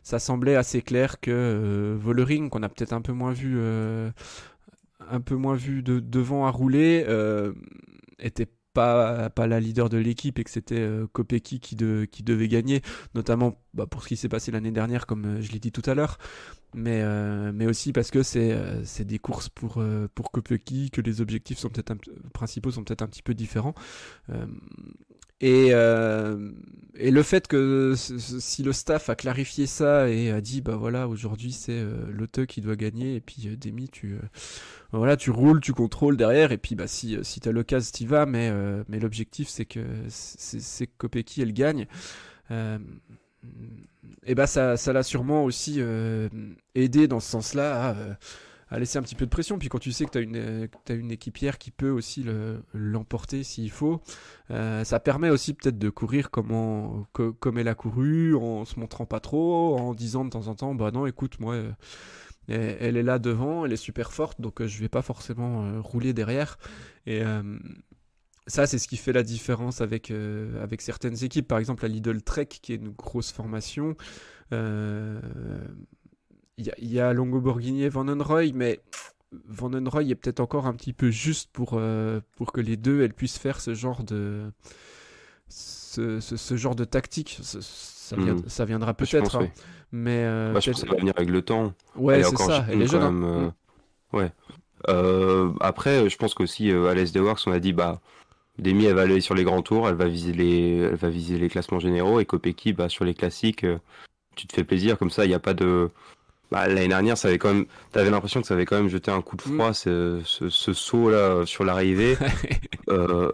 ça semblait assez clair que euh, volering qu'on a peut-être un peu moins vu, euh, un peu moins vu de, devant à rouler, était pas, pas la leader de l'équipe et que c'était Kopecky qui, devait gagner, notamment bah, pour ce qui s'est passé l'année dernière, comme je l'ai dit tout à l'heure mais, euh, mais aussi parce que c'est euh, des courses pour, euh, pour Kopecky, que les objectifs sont peut-être principaux sont peut-être un petit peu différents. et, et le fait que si le staff a clarifié ça et a dit bah voilà aujourd'hui c'est l'auteur e qui doit gagner et puis Demi tu voilà tu roules tu contrôles derrière et puis bah si si as l'occasion t'y vas mais mais l'objectif c'est que c'est Kopecky elle gagne et eh bah ben, ça, ça l'a sûrement aussi euh, aidé dans ce sens-là euh, à, laisser un petit peu de pression. Puis quand tu sais que tu as une, euh, une équipière qui peut aussi l'emporter s'il faut, ça permet aussi peut-être de courir comme, comme elle a couru, en se montrant pas trop, en disant de temps en temps, bah non, écoute, moi... elle est là devant, elle est super forte, donc je vais pas forcément rouler derrière. Et, ça, c'est ce qui fait la différence avec, euh, avec certaines équipes. Par exemple, la Lidl Trek, qui est une grosse formation. Il euh, y, a Longo Borghini Van Roy, mais Van Roy est peut-être encore un petit peu juste pour, euh, pour que les deux elles puissent faire ce genre de, ce, genre de tactique. ça, hmm. viendra peut-être. Hein. Mais bah, je pense que ça va venir avec le temps. Ouais, c'est ça. Hein. Mm. Ouais. après, je pense qu'aussi, à l'Est Works, on a dit, bah, Demi, elle va aller sur les grands tours, elle va viser les, elle va viser les classements généraux. Et Kopecky, bah, sur les classiques, euh, tu te fais plaisir. Comme ça, il n'y a pas de. Bah, l'année dernière, ça avait quand même. avais l'impression que ça avait quand même jeté un coup de mm. froid, ce, saut là euh, sur l'arrivée. [laughs] Euh,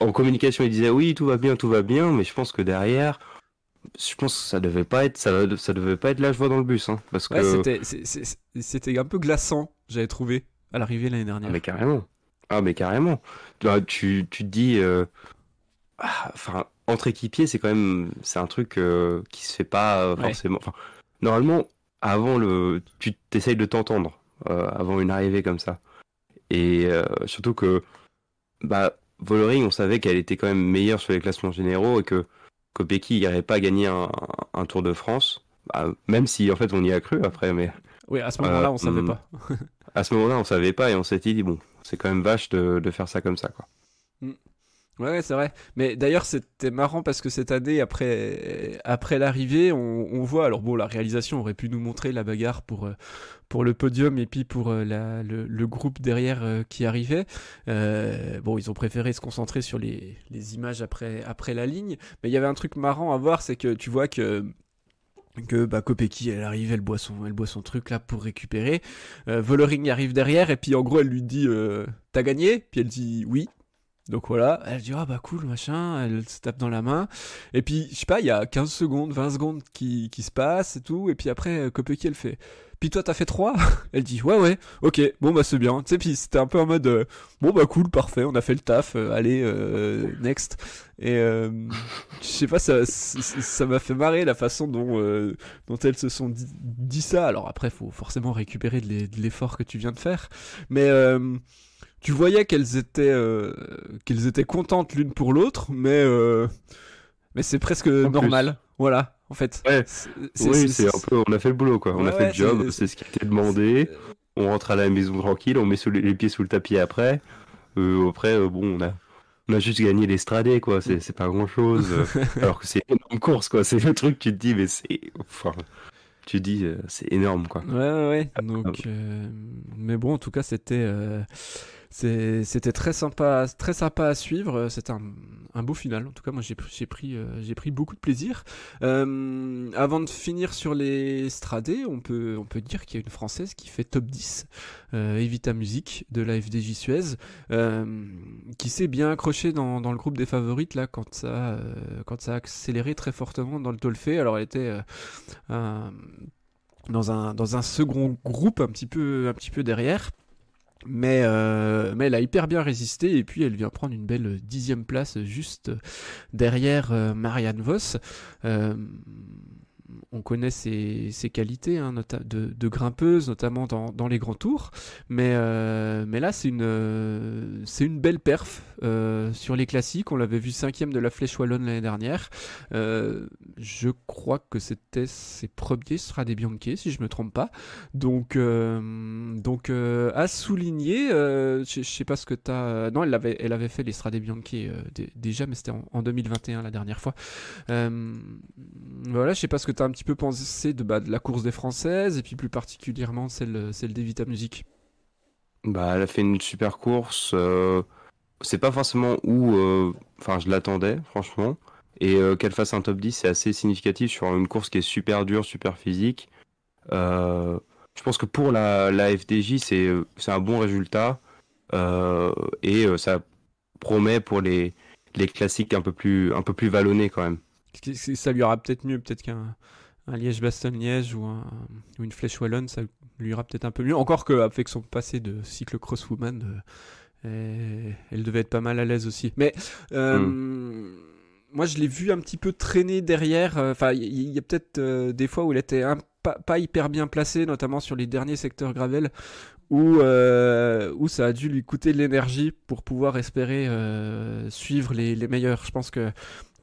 en communication, il disait oui, tout va bien, tout va bien, mais je pense que derrière, je pense que ça devait pas être, ça, devait pas être là, je vois dans le bus, hein, c'était un peu glaçant, j'avais trouvé à l'arrivée l'année dernière. Ah, mais carrément. Ah, mais carrément. Bah, tu, tu te dis. Euh, ah, enfin, entre équipiers, c'est quand même. C'est un truc euh, qui se fait pas euh, forcément. normalement, avant le. Tu t'essayes de t'entendre avant une arrivée comme ça. Et surtout que. Bah, on savait qu'elle était quand même meilleure sur les classements généraux et que Kopecky n'irait pas gagner un, Tour de France. Bah, même si, en fait, on y a cru après, mais. Oui, à ce moment-là, on savait pas. Hmm. [laughs] à ce moment-là, on savait pas et on s'était dit bon, c'est quand même vache de, faire ça comme ça, quoi. Mm. Ouais, c'est vrai. Mais d'ailleurs, c'était marrant parce que cette année, après, après l'arrivée, on, voit. Alors bon, la réalisation aurait pu nous montrer la bagarre pour euh, pour le podium et puis pour euh, le, groupe derrière euh, qui arrivait. bon, ils ont préféré se concentrer sur les, images après après la ligne. Mais il y avait un truc marrant à voir, c'est que tu vois que que bah, elle arrive, elle boit son, elle boit son truc là pour récupérer. Euh, VoloRing arrive derrière et puis en gros elle lui dit euh, t'as gagné puis elle dit oui. Donc voilà, elle dit ah bah cool machin, elle se tape dans la main et puis je sais pas, il y a 15 secondes, 20 secondes qui, qui se passent et tout et puis après euh, Kopeki elle fait puis toi, t'as fait 3 [laughs] Elle dit Ouais, ouais, ok, bon, bah c'est bien. Tu sais, puis c'était un peu en mode euh, Bon, bah cool, parfait, on a fait le taf, euh, allez, euh, next. Et je sais pas, ça, ça m'a fait marrer la façon dont, dont elles se sont dit, ça. Alors après, faut forcément récupérer de l'effort que tu viens de faire. Mais tu voyais qu'elles étaient, qu'elles étaient contentes l'une pour l'autre, mais, mais c'est presque normal. Voilà, en fait. Ouais. Oui, c'est un peu, on a fait le boulot, quoi. On a fait le job, c'est ce qui était demandé. Euh, on rentre à la maison tranquille, on met les, pieds sous le tapis après. Euh, après, euh, bon, on a, juste gagné l'estradé, quoi. C'est pas grand chose. [laughs] alors que c'est une énorme course, quoi. C'est le truc, tu te dis, mais c'est. tu dis, c'est énorme, quoi. Ouais, ouais, ouais. Ah, Donc, ah mais bon, en tout cas, c'était c'était très sympa, très sympa à suivre. C'était un, beau final. En tout cas, moi, j'ai pris, euh, j'ai pris beaucoup de plaisir. Euh, avant de finir sur les Stradés, on peut, on peut dire qu'il y a une Française qui fait top 10, euh, Evita Music de la FDJ Suez, qui s'est bien accrochée dans, le groupe des favorites là quand ça, quand ça a accéléré très fortement dans le Tolfé. Alors, elle était dans un, dans un second groupe un petit peu, un petit peu derrière. Mais, euh, mais elle a hyper bien résisté et puis elle vient prendre une belle dixième place juste derrière euh, Marianne Voss. Euh, on connaît ses, qualités hein, de, grimpeuse, notamment dans, les grands tours. Mais, euh, là, euh, c'est une, belle perf euh, sur les classiques. On l'avait vu cinquième de la Flèche Wallonne l'année dernière. je crois que c'était ses premiers sera des si je ne me trompe pas. Donc, à souligner, je ne sais pas ce que tu as. Non, elle avait, fait les Strade Bianchi déjà, mais c'était en, 2021 la dernière fois. voilà, je sais pas ce que un petit peu pensé de, bah, de la course des Françaises et puis plus particulièrement celle, celle d'Evita Music bah, Elle a fait une super course. Euh, c'est pas forcément où euh, enfin je l'attendais, franchement. Et euh, qu'elle fasse un top 10, c'est assez significatif sur une course qui est super dure, super physique. je pense que pour la, FDJ, c'est un bon résultat. et ça promet pour les, les classiques un peu plus, un peu plus vallonnés quand même ça lui aura peut-être mieux, peut-être qu'un Liège-Bastogne-Liège ou, une flèche wallonne, ça lui ira peut-être un peu mieux. Encore qu'avec son passé de cycle crosswoman, euh, elle devait être pas mal à l'aise aussi. Mais euh, hmm. moi, je l'ai vu un petit peu traîner derrière. Euh, enfin, il y, a peut-être des fois où elle était pas, hyper bien placée, notamment sur les derniers secteurs gravel, où, ça a dû lui coûter de l'énergie pour pouvoir espérer suivre les, les meilleurs. Je pense que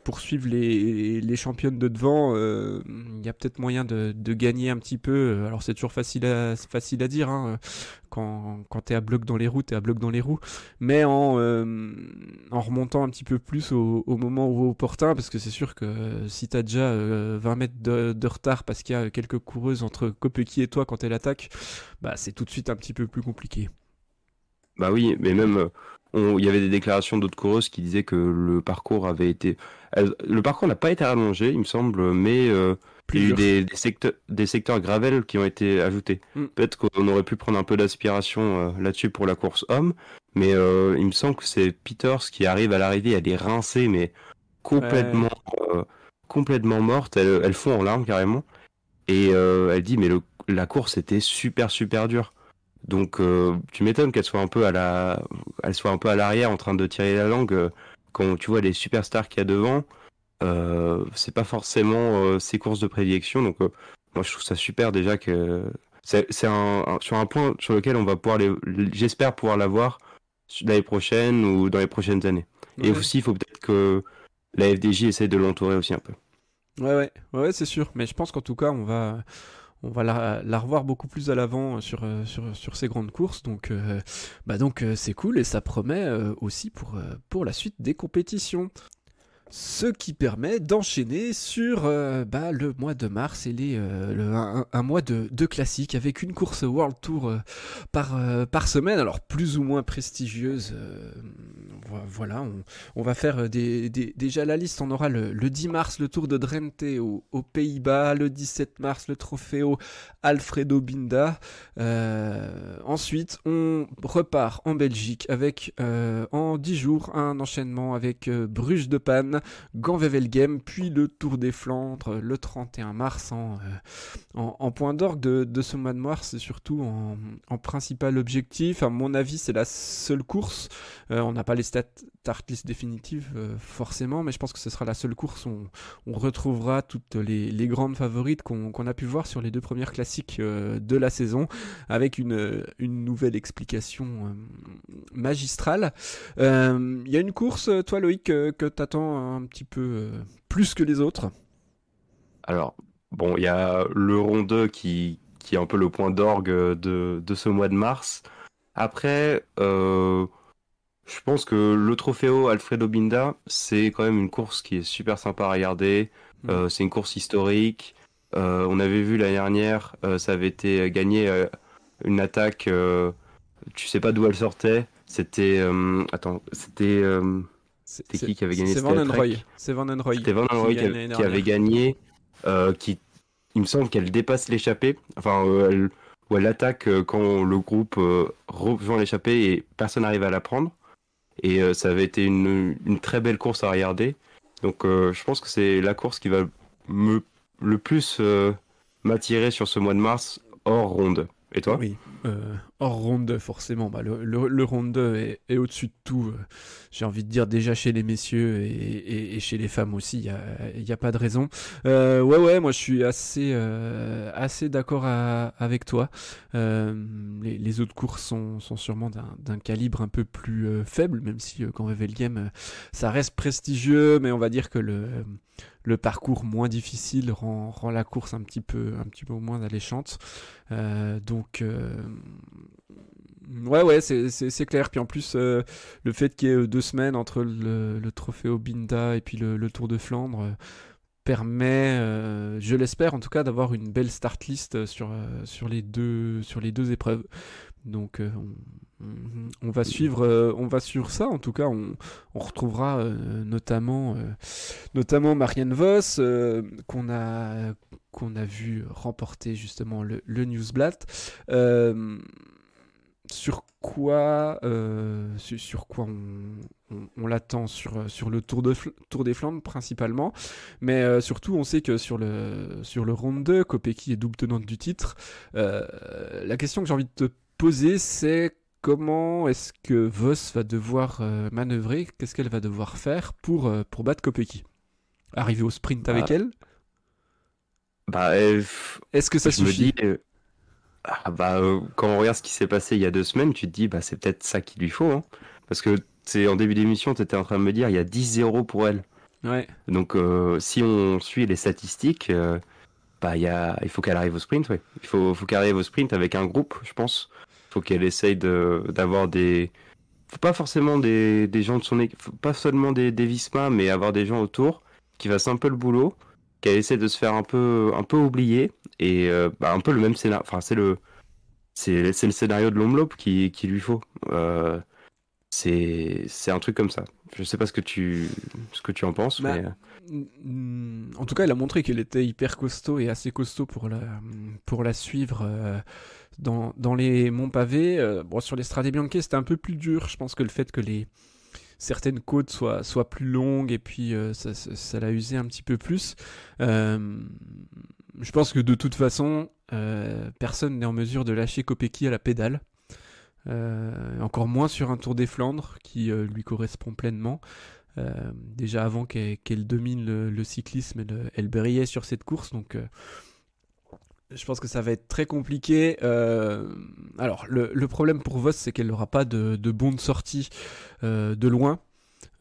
poursuivre les, championnes de devant, euh, il y a peut-être moyen de, gagner un petit peu. Alors c'est toujours facile à, facile à dire hein, quand, quand t'es à bloc dans les roues, t'es à bloc dans les roues, mais en, euh, en remontant un petit peu plus au, au moment opportun, parce que c'est sûr que si t'as déjà 20 euh, mètres de, retard parce qu'il y a quelques coureuses entre Kopecky et toi quand elle attaque, bah c'est tout de suite un petit peu plus compliqué. Bah oui, mais même euh, il y avait des déclarations d'autres coureuses qui disaient que le parcours avait été le parcours n'a pas été rallongé, il me semble, mais euh, il y a eu des, secteurs, des gravel qui ont été ajoutés. Hmm. Peut-être qu'on aurait pu prendre un peu d'aspiration euh, là-dessus pour la course homme, mais il me semble que c'est Peters qui arrive à l'arrivée, elle est rincée, mais complètement, complètement morte, elle, elle fond en larmes carrément, et elle dit mais la course était super super dure. Donc euh, tu m'étonnes qu'elle soit un peu à la, elle soit un peu à l'arrière en train de tirer la langue euh, quand tu vois les superstars qu'il y a devant. Euh, c'est pas forcément euh, ses courses de prédilection. Donc moi je trouve ça super déjà que c'est un, sur un point sur lequel on va pouvoir j'espère pouvoir l'avoir l'année prochaine ou dans les prochaines années. Et aussi il faut peut-être que la FDJ essaie de l'entourer aussi un peu. Ouais ouais ouais c'est sûr. Mais je pense qu'en tout cas on va on va la, revoir beaucoup plus à l'avant euh, sur, ces euh, euh, grandes courses. Donc, bah, donc c'est cool et ça promet aussi pour la suite des compétitions ce qui permet d'enchaîner sur euh, bah, le mois de mars et les, euh, un, mois de, classique avec une course World Tour euh, par, par semaine, alors plus ou moins prestigieuse. voilà, on, va faire des, déjà la liste. On aura le, 10 mars le Tour de Drenthe aux, Pays-Bas, le 17 mars le Trofeo Alfredo Binda. ensuite, on repart en Belgique avec en 10 jours un enchaînement avec Bruges de Panne game puis le Tour des Flandres le 31 mars euh, en, en, point d'orgue de, ce mois de mars, c'est surtout en, principal objectif. À mon avis, c'est la seule course. Euh, on n'a pas les stats start définitives euh, forcément, mais je pense que ce sera la seule course où on, retrouvera toutes les, grandes favorites qu'on a pu voir sur les deux premières classiques de la saison, avec une, nouvelle explication magistrale. Il y a une course, toi Loïc, que, que t'attends un petit peu euh, plus que les autres Alors, bon, il y a le rond 2 qui, qui est un peu le point d'orgue de, ce mois de mars. Après, euh, je pense que le trophéo Alfredo Binda, c'est quand même une course qui est super sympa à regarder. Mmh. Euh, c'est une course historique. on avait vu l'année dernière, ça avait été gagné une attaque. tu sais pas d'où elle sortait. C'était. attends, c'était. C'était qui qui avait gagné C'est Van Den C'est C'était Van qui, avait, gagné, euh, qui, il me semble qu'elle dépasse l'échappée, enfin, euh, elle, attaque euh, quand le groupe euh, rejoint l'échappée et personne n'arrive à la prendre. Et ça avait été une, une, très belle course à regarder. Donc je pense que c'est la course qui va me, le plus m'attirer sur ce mois de mars hors ronde. Et toi Oui. Euh, hors ronde, forcément. Bah, le, le, ronde est, est au-dessus de tout. Euh, j'ai envie de dire déjà chez les messieurs et, chez les femmes aussi, il n'y a, pas de raison. Euh, ouais, ouais, moi je suis assez, d'accord avec toi. Les, autres courses sont, sûrement d'un calibre un peu plus faible, même si quand on le game, ça reste prestigieux, mais on va dire que le le parcours moins difficile rend, rend, la course un petit peu, un petit peu moins alléchante. Euh, donc, euh, ouais, ouais, c'est clair. Puis en plus, euh, le fait qu'il y ait deux semaines entre le, le trophée Obinda et puis le, Tour de Flandre permet, je l'espère en tout cas, d'avoir une belle start list sur, sur, les, deux, sur les deux épreuves. Donc on, on va suivre, euh, on va sur ça. En tout cas, on, retrouvera euh, notamment, euh, notamment Marianne Voss qu'on a qu'on a vu remporter justement le, Newsblatt. sur quoi, sur, quoi on, l'attend sur, sur le Tour, de Tour des Flandres principalement, mais surtout on sait que sur le, sur le round 2, Kopecky est double tenante du titre. la question que j'ai envie de te poser, c'est comment est-ce que Voss va devoir euh, manœuvrer Qu'est-ce qu'elle va devoir faire pour, euh, pour battre Kopecky Arriver au sprint avec bah, elle Bah, eh, est-ce que ça suffit euh, ah, bah, quand on regarde ce qui s'est passé il y a deux semaines, tu te dis bah c'est peut-être ça qu'il lui faut, hein. parce que c'est en début d'émission, tu étais en train de me dire il y a 10-0 pour elle. Ouais. Donc si on suit les statistiques, bah, il faut qu'elle arrive au sprint, Il faut, faut qu'elle arrive au sprint avec un groupe, je pense faut qu'elle essaye d'avoir des. Faut pas forcément des, des gens de son équipe, pas seulement des, des mais avoir des gens autour qui fassent un peu le boulot, qu'elle essaie de se faire un peu, un peu oublier. Et euh, bah, un peu le même scénario. Enfin, c'est le. C'est le scénario de l'omlope qui, qui lui faut. Euh, c'est un truc comme ça. Je sais pas ce que tu, ce que tu en penses, bah, mais... Euh. Mm, en tout cas, elle a montré qu'elle était hyper costaud et assez costaud pour la, pour la suivre. Euh, dans, les monts pavés. Euh, sur les Strade Bianche, c'était un peu plus dur. Je pense que le fait que les certaines côtes soient, soient plus longues et puis euh, ça, l'a usé un petit peu plus. Euh, je pense que de toute façon, personne n'est en mesure de lâcher Kopecky à la pédale. encore moins sur un Tour des Flandres qui lui correspond pleinement. déjà avant qu'elle domine le, cyclisme, elle, brillait sur cette course. Donc, je pense que ça va être très compliqué. Euh, alors, le, problème pour Voss, c'est qu'elle n'aura pas de, de sortie euh, de loin.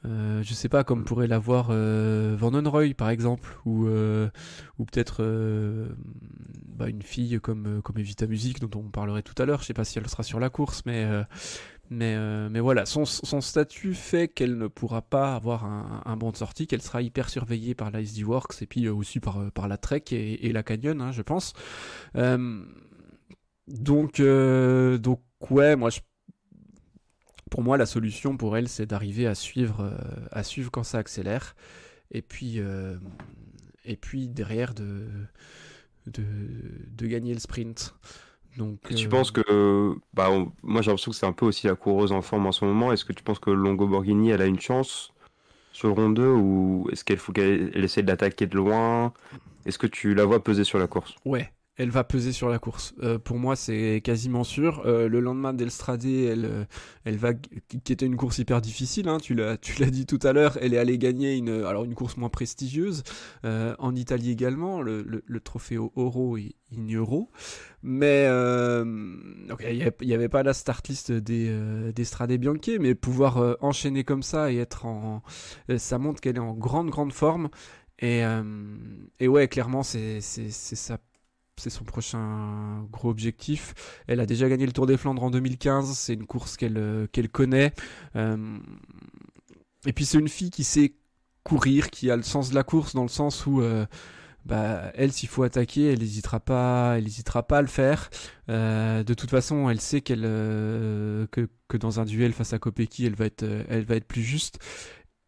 Euh, je sais pas, comme pourrait l'avoir euh, Van Roy par exemple, ou, ou peut-être bah, une fille comme, comme Evita Music, dont on parlerait tout à l'heure. Je sais pas si elle sera sur la course, mais euh, mais, voilà, son, statut fait qu'elle ne pourra pas avoir un, bon de sortie, qu'elle sera hyper surveillée par la Works et puis euh, aussi par, euh, par la Trek et, la Canyon, hein, je pense. donc, donc, ouais, moi, pour moi, la solution pour elle, c'est d'arriver à suivre, à suivre quand ça accélère. Et puis, et puis derrière, de, de, de gagner le sprint tu euh, penses que. Bah, moi, j'ai l'impression que c'est un peu aussi la coureuse en forme en ce moment. Est-ce que tu penses que Longo Borghini, elle a une chance sur le rond 2 ou est-ce qu'elle faut qu'elle essaie de l'attaquer de loin Est-ce que tu la vois peser sur la course Ouais, elle va peser sur la course. Euh, pour moi, c'est quasiment sûr. Euh, le lendemain d'Elstrade, elle, euh, elle va, qui était une course hyper difficile, hein, tu l'as, [laughs] tu l'as dit tout à l'heure, elle est allée gagner une, alors une course moins prestigieuse en Italie également, le, le, trophée Oro et Euro. Mais il n'y avait pas la start list des, mais pouvoir enchaîner comme ça et être en, ça montre qu'elle est en grande grande forme. Et, et ouais, clairement, c'est, c'est, c'est son prochain gros objectif. Elle a déjà gagné le Tour des Flandres en 2015, c'est une course qu'elle euh, connaît. Euh, et puis c'est une fille qui sait courir, qui a le sens de la course dans le sens où euh, bah, elle, s'il faut attaquer, elle n'hésitera pas, elle pas à le faire. de toute façon, elle sait qu'elle que, dans un duel face à Kopecky, elle va être, elle va être plus juste.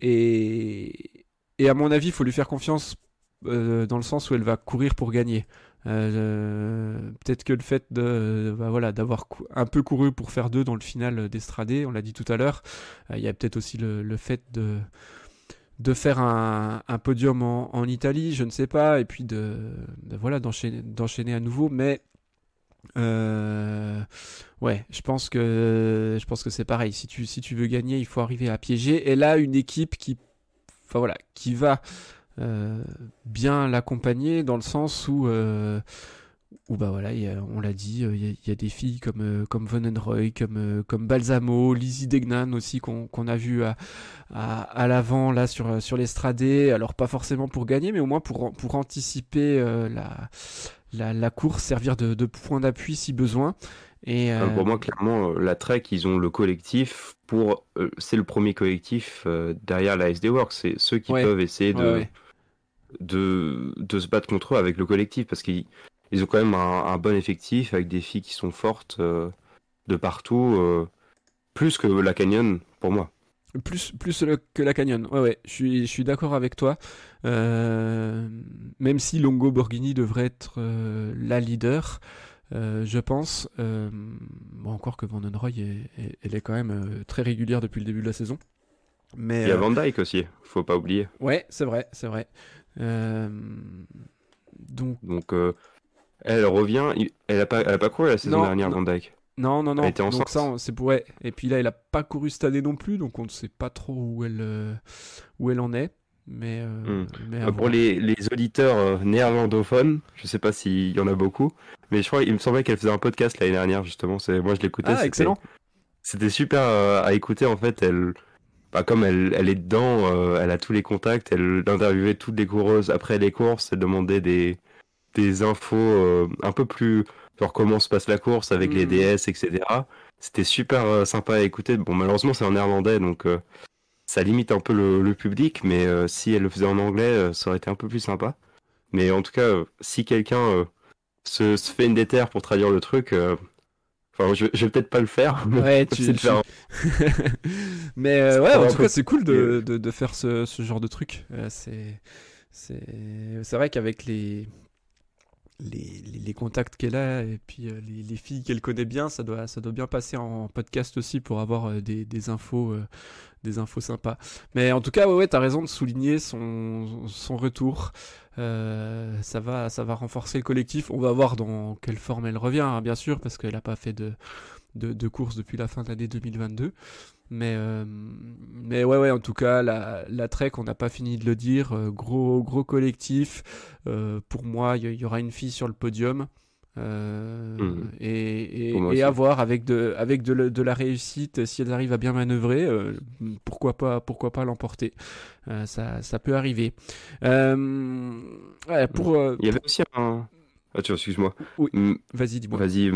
Et, à mon avis, il faut lui faire confiance dans le sens où elle va courir pour gagner. Euh, peut-être que le fait de, bah voilà, d'avoir un peu couru pour faire deux dans le final euh, d'Estradé, on l'a dit tout à l'heure, euh, il y a peut-être aussi le, fait de de faire un, podium en, en, Italie, je ne sais pas, et puis de, voilà d'enchaîner, d'enchaîner à nouveau, mais ouais, je pense que je pense que c'est pareil. Si tu si tu veux gagner, il faut arriver à piéger. Et là, une équipe qui, enfin voilà, qui va euh, bien l'accompagner dans le sens où euh, ou bah voilà, on l'a dit, euh, il y, a des filles comme Von Enroy comme comme Balsamo, Lizzie Degnan aussi qu'on a vu à, à, l'avant là sur sur l'estradé. Alors pas forcément pour gagner, mais au moins pour pour anticiper la, la, course, servir de, de point d'appui si besoin. Et ah, pour moi clairement, la Trek ils ont le collectif pour c'est le premier collectif derrière la SD Works, c'est ceux qui peuvent essayer de de, de se battre contre eux avec le collectif parce qu'ils ils ont quand même un, bon effectif avec des filles qui sont fortes euh, de partout, euh, plus que la Canyon pour moi. Plus, plus que la Canyon, ouais, ouais, je suis, je suis d'accord avec toi. Euh, même si Longo Borghini devrait être la leader, je pense, bon, encore que Vanden Roy, elle est quand même très régulière depuis le début de la saison. Mais, Il y a Van Dyke aussi, faut pas oublier. Ouais, c'est vrai, c'est vrai. Euh, donc. Euh, elle revient. Elle a pas, elle couru la saison dernière, dans Dyke. Non, non, non. c'est pour Et puis là, elle a pas couru cette année non plus, donc on ne sait pas trop où elle, euh, où elle en est. Mais, hmm. pour les, auditeurs néerlandophones, je ne sais pas s'il y en a beaucoup, mais je crois il me semblait qu'elle faisait un podcast l'année dernière justement. C'est moi je l'écoutais. Ah, c'était excellent. C'était super à écouter en fait. Elle bah, comme elle, elle, est dedans, euh, elle a tous les contacts, elle interviewait toutes les coureuses après les courses, elle demandait des, infos euh, un peu plus sur comment se passe la course avec les mmh. DS, etc. C'était super euh, sympa à écouter. Bon, malheureusement, c'est en néerlandais, donc ça limite un peu le, public, mais si elle le faisait en anglais, ça aurait été un peu plus sympa. Mais en tout cas, si quelqu'un se, se, fait une déterre pour traduire le truc, Enfin, je, vais peut-être pas le faire. Mais ouais, [laughs] tu, le faire. [laughs] mais euh, ouais, en tout cas, c'est cool de, faire ce, genre de truc. Euh, c'est vrai qu'avec les les, contacts qu'elle a et puis euh, les, filles qu'elle connaît bien, ça doit, ça doit bien passer en podcast aussi pour avoir euh, des, infos, euh, des infos sympas. Mais en tout cas, ouais, ouais t'as raison de souligner son, retour. ça va, ça va renforcer le collectif. On va voir dans quelle forme elle revient, hein, bien sûr, parce qu'elle n'a pas fait de, de, de course depuis la fin de l'année 2022. Mais, euh, mais ouais, ouais, en tout cas, la, Trek, on n'a pas fini de le dire. Euh, gros, gros collectif. Euh, pour moi, il y, aura une fille sur le podium. Mhm. Et, à voir avec de, avec de, la réussite, si elle arrive à bien manœuvrer, pourquoi pas, pourquoi pas l'emporter. ça, peut arriver. pour, il y avait aussi un, ah, tu excuse-moi. Mm. Vas-y, dis-moi. Vas-y. En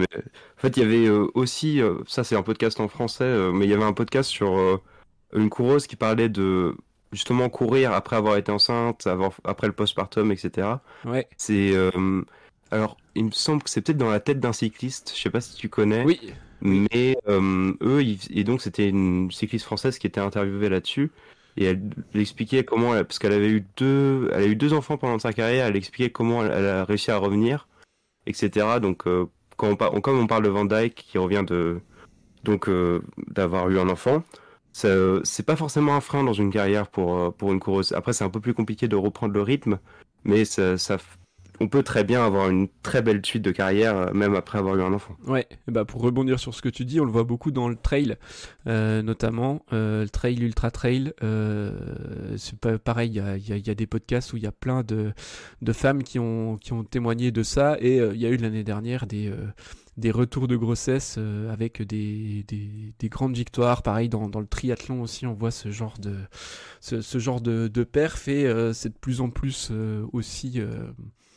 fait, il y avait euh, aussi, euh, ça c'est un podcast en français, euh, mais il y avait un podcast sur une coureuse qui parlait de justement courir après avoir été enceinte, après le postpartum, etc. Ouais. C'est. alors, il me semble que c'est peut-être dans la tête d'un cycliste, je sais pas si tu connais. Oui. Mais eux, et donc c'était une cycliste française qui était interviewée là-dessus et elle, expliquait comment, parce qu'elle avait eu deux, elle a eu deux enfants pendant sa carrière, elle expliquait comment elle, a réussi à revenir, etc. Donc euh, quand on, comme on parle de Van Dyke qui revient de donc euh, d'avoir eu un enfant, c'est pas forcément un frein dans une carrière pour euh, pour une coureuse. Après c'est un peu plus compliqué de reprendre le rythme, mais ça, ça on peut très bien avoir une très belle suite de carrière, euh, même après avoir eu un enfant. Ouais, bah, pour rebondir sur ce que tu dis, on le voit beaucoup dans le trail, euh, notamment euh, le trail, ultra trail. c'est pareil, il y, a, des podcasts où il y a plein de, femmes qui ont, qui ont témoigné de ça, et il y a eu l'année dernière des des retours de grossesse avec des, grandes victoires. Pareil, dans, dans, le triathlon aussi, on voit ce genre de, ce, genre de, perf et c'est de plus en plus aussi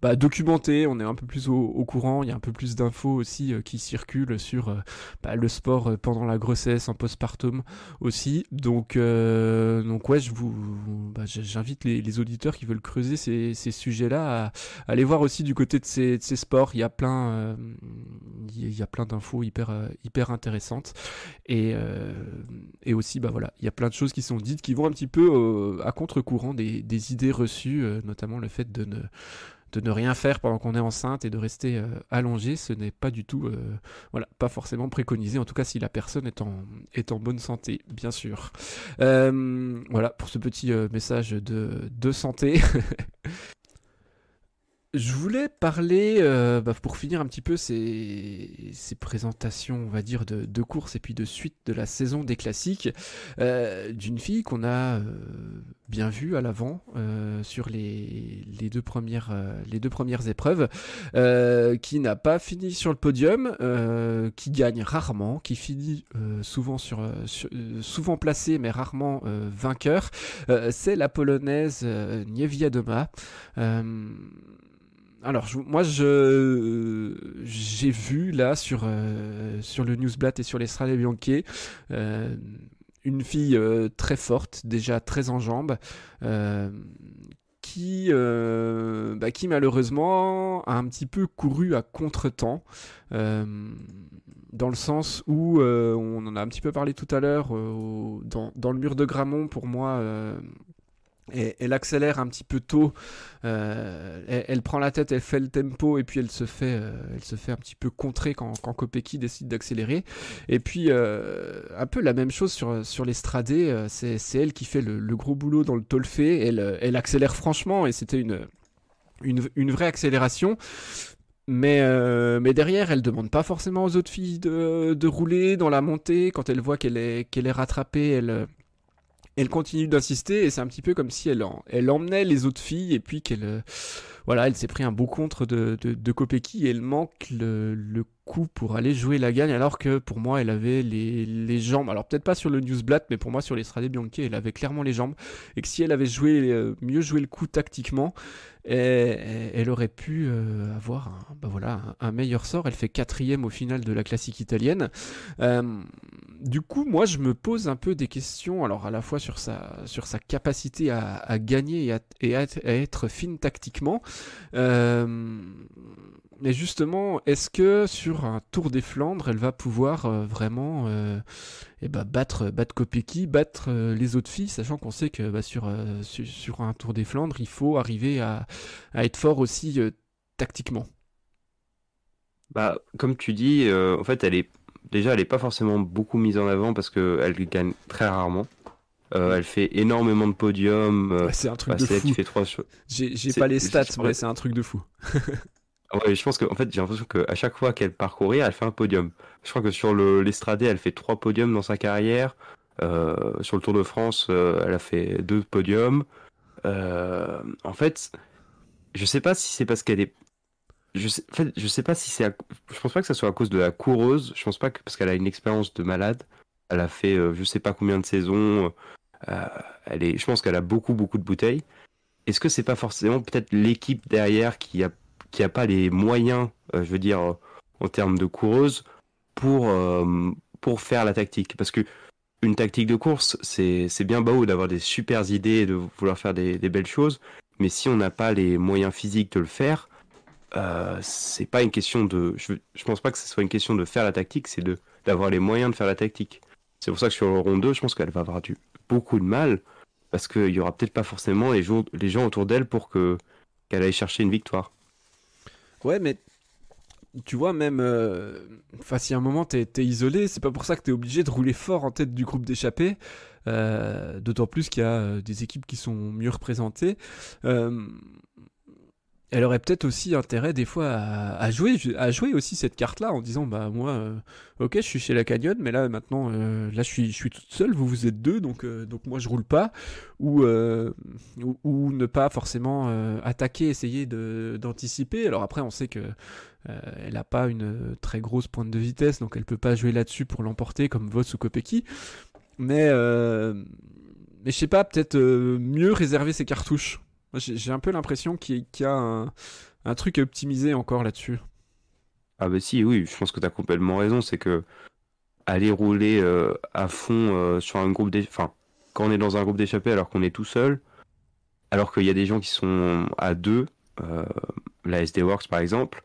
Bah, documenté, on est un peu plus au, courant, il y a un peu plus d'infos aussi euh, qui circulent sur euh, bah, le sport euh, pendant la grossesse, en postpartum aussi. Donc, donc ouais, je vous, bah, j'invite les, auditeurs qui veulent creuser ces, sujets-là à, aller voir aussi du côté de ces, sports. Il y a plein, il y plein d'infos hyper, hyper intéressantes et, aussi bah voilà, il y a plein de choses qui sont dites qui vont un petit peu à contre-courant des, des idées reçues, notamment le fait de ne de ne rien faire pendant qu'on est enceinte et de rester euh, allongé, ce n'est pas du tout, euh, voilà, pas forcément préconisé, en tout cas si la personne est en, est en bonne santé, bien sûr. Euh, voilà, pour ce petit message de, de santé. [laughs] Je voulais parler, euh, bah, pour finir un petit peu ces, ces présentations, on va dire, de, de, courses et puis de suite de la saison des classiques, euh, d'une fille qu'on a euh, bien vue à l'avant sur les, deux premières, les deux premières épreuves, qui n'a pas fini sur le podium, qui gagne rarement, qui finit souvent, sur, souvent placée mais rarement vainqueur. C'est la polonaise Niewiadoma alors, moi, j'ai vu là sur, euh, sur le Newsblatt et sur l'Estrade Bianquet euh, une fille euh, très forte, déjà très en jambes, qui, bah, qui malheureusement a un petit peu couru à contre-temps dans le sens où on en a un petit peu parlé tout à l'heure dans, le mur de Gramont pour moi elle accélère un petit peu tôt, euh, elle, prend la tête, elle fait le tempo et puis elle se fait, euh, elle se fait un petit peu contrer quand, Kopeki Kopecky décide d'accélérer. Et puis euh, un peu la même chose sur, sur l'estradé, c'est, elle qui fait le, gros boulot dans le tolfé, elle, elle accélère franchement et c'était une, une, vraie accélération. Mais, mais derrière, elle demande pas forcément aux autres filles de, de rouler dans la montée. Quand elle voit qu'elle est, qu'elle est rattrapée, elle, elle continue d'insister et c'est un petit peu comme si elle, elle emmenait les autres filles et puis qu'elle euh, voilà, elle s'est pris un beau contre de, de, de et elle manque le coup pour aller jouer la gagne, alors que pour moi, elle avait les, jambes. Alors peut-être pas sur le Newsblatt, mais pour moi, sur les strades Bianchi, elle avait clairement les jambes. Et que si elle avait joué, euh, mieux joué le coup tactiquement, eh, eh, elle aurait pu euh, avoir un, bah voilà, un, meilleur sort. Elle fait quatrième au final de la classique italienne. Euh, du coup, moi, je me pose un peu des questions, alors à la fois sur sa, sur sa capacité à, gagner et, à, être fine tactiquement mais justement, est-ce que sur un Tour des Flandres, elle va pouvoir euh, vraiment euh, eh ben, battre, battre Kopecky, battre euh, les autres filles, sachant qu'on sait que bah, sur, sur, un Tour des Flandres, il faut arriver à, à être fort aussi tactiquement bah, Comme tu dis, en fait, elle est déjà, elle n'est pas forcément beaucoup mise en avant parce qu'elle gagne très rarement. Mm. elle fait énormément de podiums. c'est un truc de fou. J'ai, pas les stats, mais c'est un truc de fou. Ah ouais, je pense que en fait, j'ai l'impression qu'à chaque fois qu'elle parcourait, elle fait un podium. Je crois que sur l'Estradé, elle fait trois podiums dans sa carrière. Euh, sur le Tour de France, euh, elle a fait deux podiums. Euh, en fait, je sais pas si c'est parce qu'elle est. Je sais, je sais pas si c'est. Je pense pas que ce soit à cause de la coureuse. Je pense pas que parce qu'elle a une expérience de malade. Elle a fait je sais pas combien de saisons. elle est. Je pense qu'elle a beaucoup beaucoup de bouteilles. Est-ce que c'est pas forcément peut-être l'équipe derrière qui a qui n'a pas les moyens, euh, je veux dire, euh, en termes de coureuse, pour, euh, pour faire la tactique. Parce que une tactique de course, c'est bien beau d'avoir des super idées et de vouloir faire des, belles choses, mais si on n'a pas les moyens physiques de le faire, c'est pas une question de. Je, ne pense pas que ce soit une question de faire la tactique, c'est d'avoir les moyens de faire la tactique. C'est pour ça que sur le rond 2, je pense qu'elle va avoir du, beaucoup de mal, parce qu'il y aura peut-être pas forcément les, gens autour d'elle pour qu'elle aille chercher une victoire. Ouais, mais tu vois, même euh, si à un moment t'es isolé, c'est pas pour ça que t'es obligé de rouler fort en tête du groupe d'échappés. Euh, d'autant plus qu'il y a euh, des équipes qui sont mieux représentées elle aurait peut-être aussi intérêt des fois à, jouer à jouer aussi cette carte là en disant bah moi euh, ok je suis chez la Canyon mais là maintenant euh, là je suis toute seule vous vous êtes deux donc euh, donc moi je roule pas ou ou, ne pas forcément attaquer essayer d'anticiper alors après on sait que elle n'a pas une très grosse pointe de vitesse donc elle peut pas jouer là-dessus pour l'emporter comme Vos ou Kopeki. mais mais je sais pas peut-être mieux réserver ses cartouches j'ai un peu l'impression qu'il y a un, truc à optimiser encore là-dessus. Ah bah si, oui, je pense que tu as complètement raison. C'est que aller rouler euh, à fond euh, sur un groupe d'échappés, enfin, quand on est dans un groupe d'échappés alors qu'on est tout seul, alors qu'il y a des gens qui sont à deux, euh, la SD Works par exemple,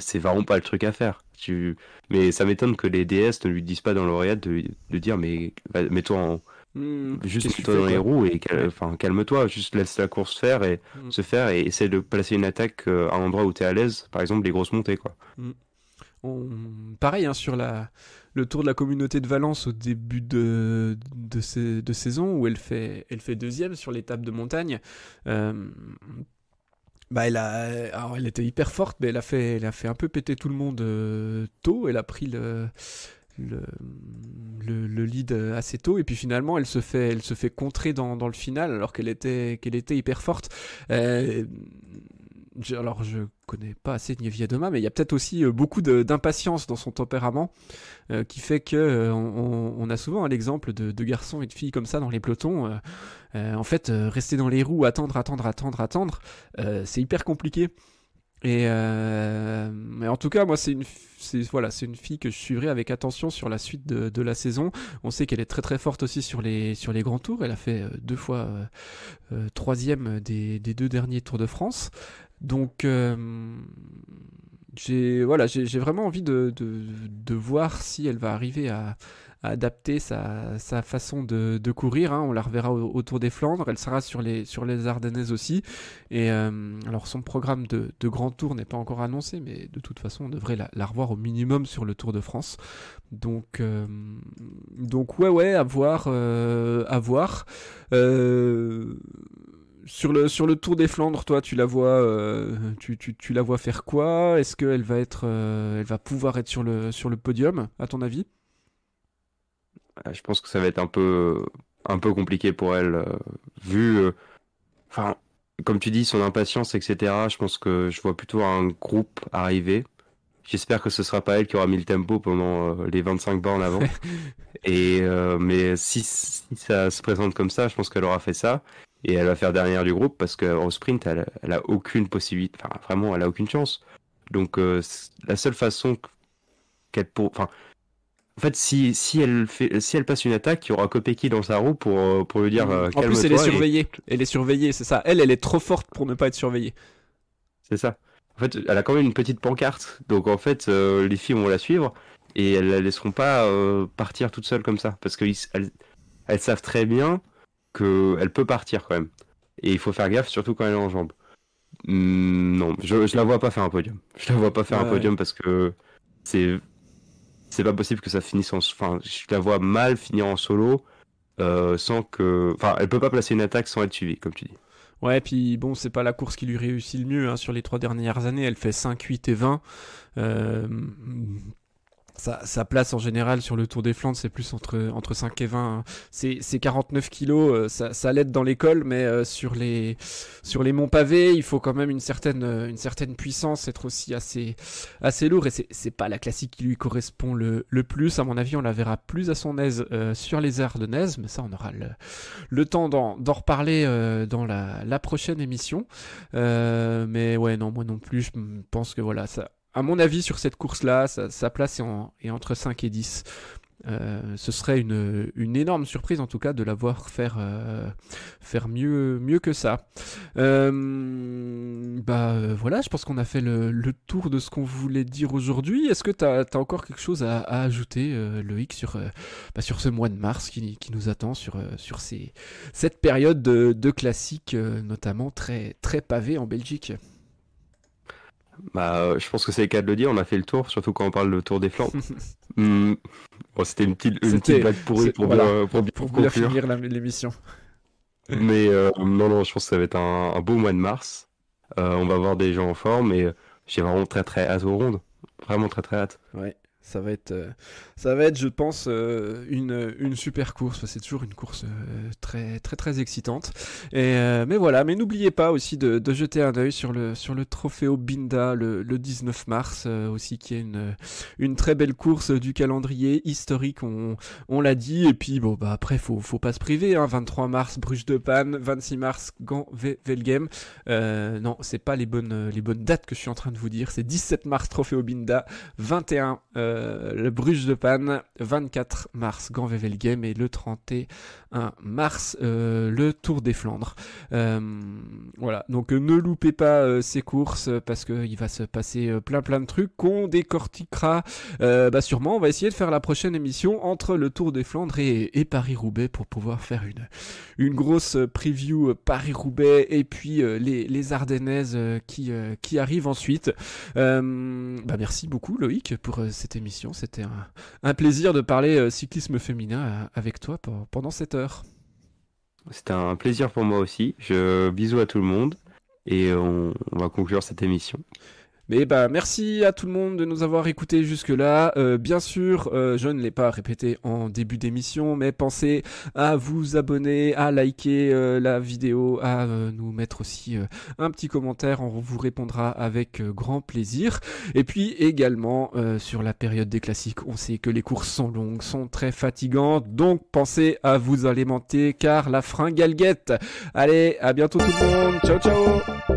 c'est vraiment pas le truc à faire. Tu... Mais ça m'étonne que les DS ne lui disent pas dans l'oreillette de, de dire mais mets-toi en Hmm. juste les roues et enfin, calme-toi, juste laisse la course faire et hmm. se faire et essaie de placer une attaque euh, à un endroit où tu es à l'aise, par exemple les grosses montées. quoi. Hmm. Pareil, hein, sur la... le tour de la communauté de Valence au début de, saison où elle fait, elle fait deuxième sur l'étape de montagne. Euh, bah, elle, a, elle était hyper forte, mais elle a, fait, elle a fait un peu péter tout le monde euh, tôt. Elle a pris le, le, le, lead assez tôt et puis finalement elle se fait elle se fait contrer dans, le final alors qu'elle était qu'elle était hyper forte euh, alors je connais pas assez Nievia Doma mais il y a peut-être aussi euh, beaucoup d'impatience dans son tempérament euh, qui fait que on, a souvent hein, l'exemple de, de, garçons et de filles comme ça dans les pelotons en fait rester dans les roues attendre attendre attendre attendre c'est hyper compliqué euh, mais en tout cas, moi, c'est une, voilà, c'est une fille que je suivrai avec attention sur la suite de, la saison. On sait qu'elle est très très forte aussi sur les sur les grands tours. Elle a fait euh, deux fois euh, troisième des, des, deux derniers Tours de France. Donc j'ai voilà, j'ai vraiment envie de, de, de, voir si elle va arriver à, adapter sa, sa façon de, courir. Hein. On la reverra au, Tour des Flandres. Elle sera sur les, sur Ardennaises aussi. Et euh, alors, son programme de, grand tour n'est pas encore annoncé, mais de toute façon, on devrait la, revoir au minimum sur le Tour de France. Donc, euh, donc ouais, ouais, à voir. Euh, sur le, Tour des Flandres, toi, tu la vois, tu, la vois faire quoi Est-ce qu'elle va être, elle va pouvoir être sur le podium, à ton avis euh, je pense que ça va être un peu, un peu compliqué pour elle, euh, vu, euh, enfin, comme tu dis, son impatience, etc. Je pense que je vois plutôt un groupe arriver. J'espère que ce sera pas elle qui aura mis le tempo pendant les 25 bornes avant. [laughs] et mais si, ça se présente comme ça, je pense qu'elle aura fait ça et elle va faire dernière du groupe parce qu'au sprint, elle, n'a a aucune possibilité. Enfin, vraiment, elle a aucune chance. Donc la seule façon qu'elle pour, enfin, en fait, si, si, elle fait, si elle passe une attaque, il y aura qui dans sa roue pour, euh, pour lui dire. Mm. Euh, en plus, elle est surveillée. Elle est surveillée, c'est ça. Elle, elle est trop forte pour ne pas être surveillée. C'est ça. En fait, elle a quand même une petite pancarte. Donc, en fait, euh, les filles vont la suivre et elles la laisseront pas euh, partir toute seule comme ça. Parce qu'elles elles savent très bien qu'elle peut partir quand même. Et il faut faire gaffe, surtout quand elle est en jambes. Mm, non, je, ne la vois pas faire un podium. Je la vois pas faire un podium parce que c'est c'est pas possible que ça finisse en. Enfin, je la vois mal finir en solo euh, sans que. Enfin, elle peut pas placer une attaque sans être suivie, comme tu dis. Ouais, puis bon, c'est pas la course qui lui réussit le mieux hein. sur les trois dernières années. Elle fait 5, 8 et 20. Euh, sa, place en général sur le Tour des Flandres, c'est plus entre, entre 5 et 20. Hein. c'est C'est 49 kilos, euh, ça, ça l'aide dans l'école, mais euh, sur, les, sur les monts pavés, il faut quand même une certaine, euh, une certaine puissance, être aussi assez, assez lourd. Et c'est pas la classique qui lui correspond le, le, plus. À mon avis, on la verra plus à son aise sur les Ardennaises, mais ça, on aura le, le temps d'en reparler dans la, la, prochaine émission. mais ouais, non, moi non plus, je pense que voilà, ça à mon avis, sur cette course-là, sa, place est, entre 5 et 10. Euh, ce serait une, énorme surprise en tout cas de la voir faire, euh, faire mieux, mieux que ça. Euh, bah voilà, je pense qu'on a fait le, tour de ce qu'on voulait dire aujourd'hui. Est-ce que tu as, encore quelque chose à, ajouter, Loïc, sur, bah, sur ce mois de mars qui, nous attend, sur, sur ces, cette période de, de classique, notamment très, très pavée en Belgique bah, euh, je pense que c'est le cas de le dire, on a fait le tour, surtout quand on parle de tour des flancs, [laughs] hmm. c'était une petite, une petite blague pourrie pour, pour, finir l'émission. Mais euh, non, non, je pense que ça va être un, beau mois de mars. Euh, on va voir des gens en forme et j'ai vraiment très très hâte aux rondes. Vraiment très très hâte. Ouais ça va être, euh, ça va être, je pense, euh, une, une super course. C'est toujours une course euh, très, très, très excitante. Et, mais voilà, mais n'oubliez pas aussi de, de jeter un œil sur le, sur le trophée Binda le, le, 19 mars aussi, qui est une, une très belle course du calendrier historique. On, on l'a dit. Et puis bon, bah après, faut, faut pas se priver. Hein. 23 mars, Bruges de Panne. 26 mars, Gand Velgem. Euh, non, c'est pas les bonnes, les bonnes dates que je suis en train de vous dire. C'est 17 mars, trophée Binda. 21 euh, le Bruges de Panne, 24 mars, Vével Game, et le 31 mars, euh, le Tour des Flandres. Euh, voilà, donc ne loupez pas ces courses parce qu'il va se passer plein plein de trucs qu'on décortiquera bah sûrement. On va essayer de faire la prochaine émission entre le Tour des Flandres et, Paris-Roubaix pour pouvoir faire une, une grosse preview Paris-Roubaix et puis les, Ardennaises qui, qui arrivent ensuite. Bah, merci beaucoup Loïc pour cette émission c'était un, plaisir de parler euh, cyclisme féminin euh, avec toi pendant cette heure. C'était un plaisir pour moi aussi. Je, bisous à tout le monde et on, on va conclure cette émission. Mais bah merci à tout le monde de nous avoir écoutés jusque-là. Euh, bien sûr, euh, je ne l'ai pas répété en début d'émission, mais pensez à vous abonner, à liker euh, la vidéo, à nous mettre aussi un petit commentaire, on vous répondra avec grand plaisir. Et puis également sur la période des classiques, on sait que les courses sont longues, sont très fatigantes, donc pensez à vous alimenter car la guette. Allez, à bientôt tout le monde, ciao ciao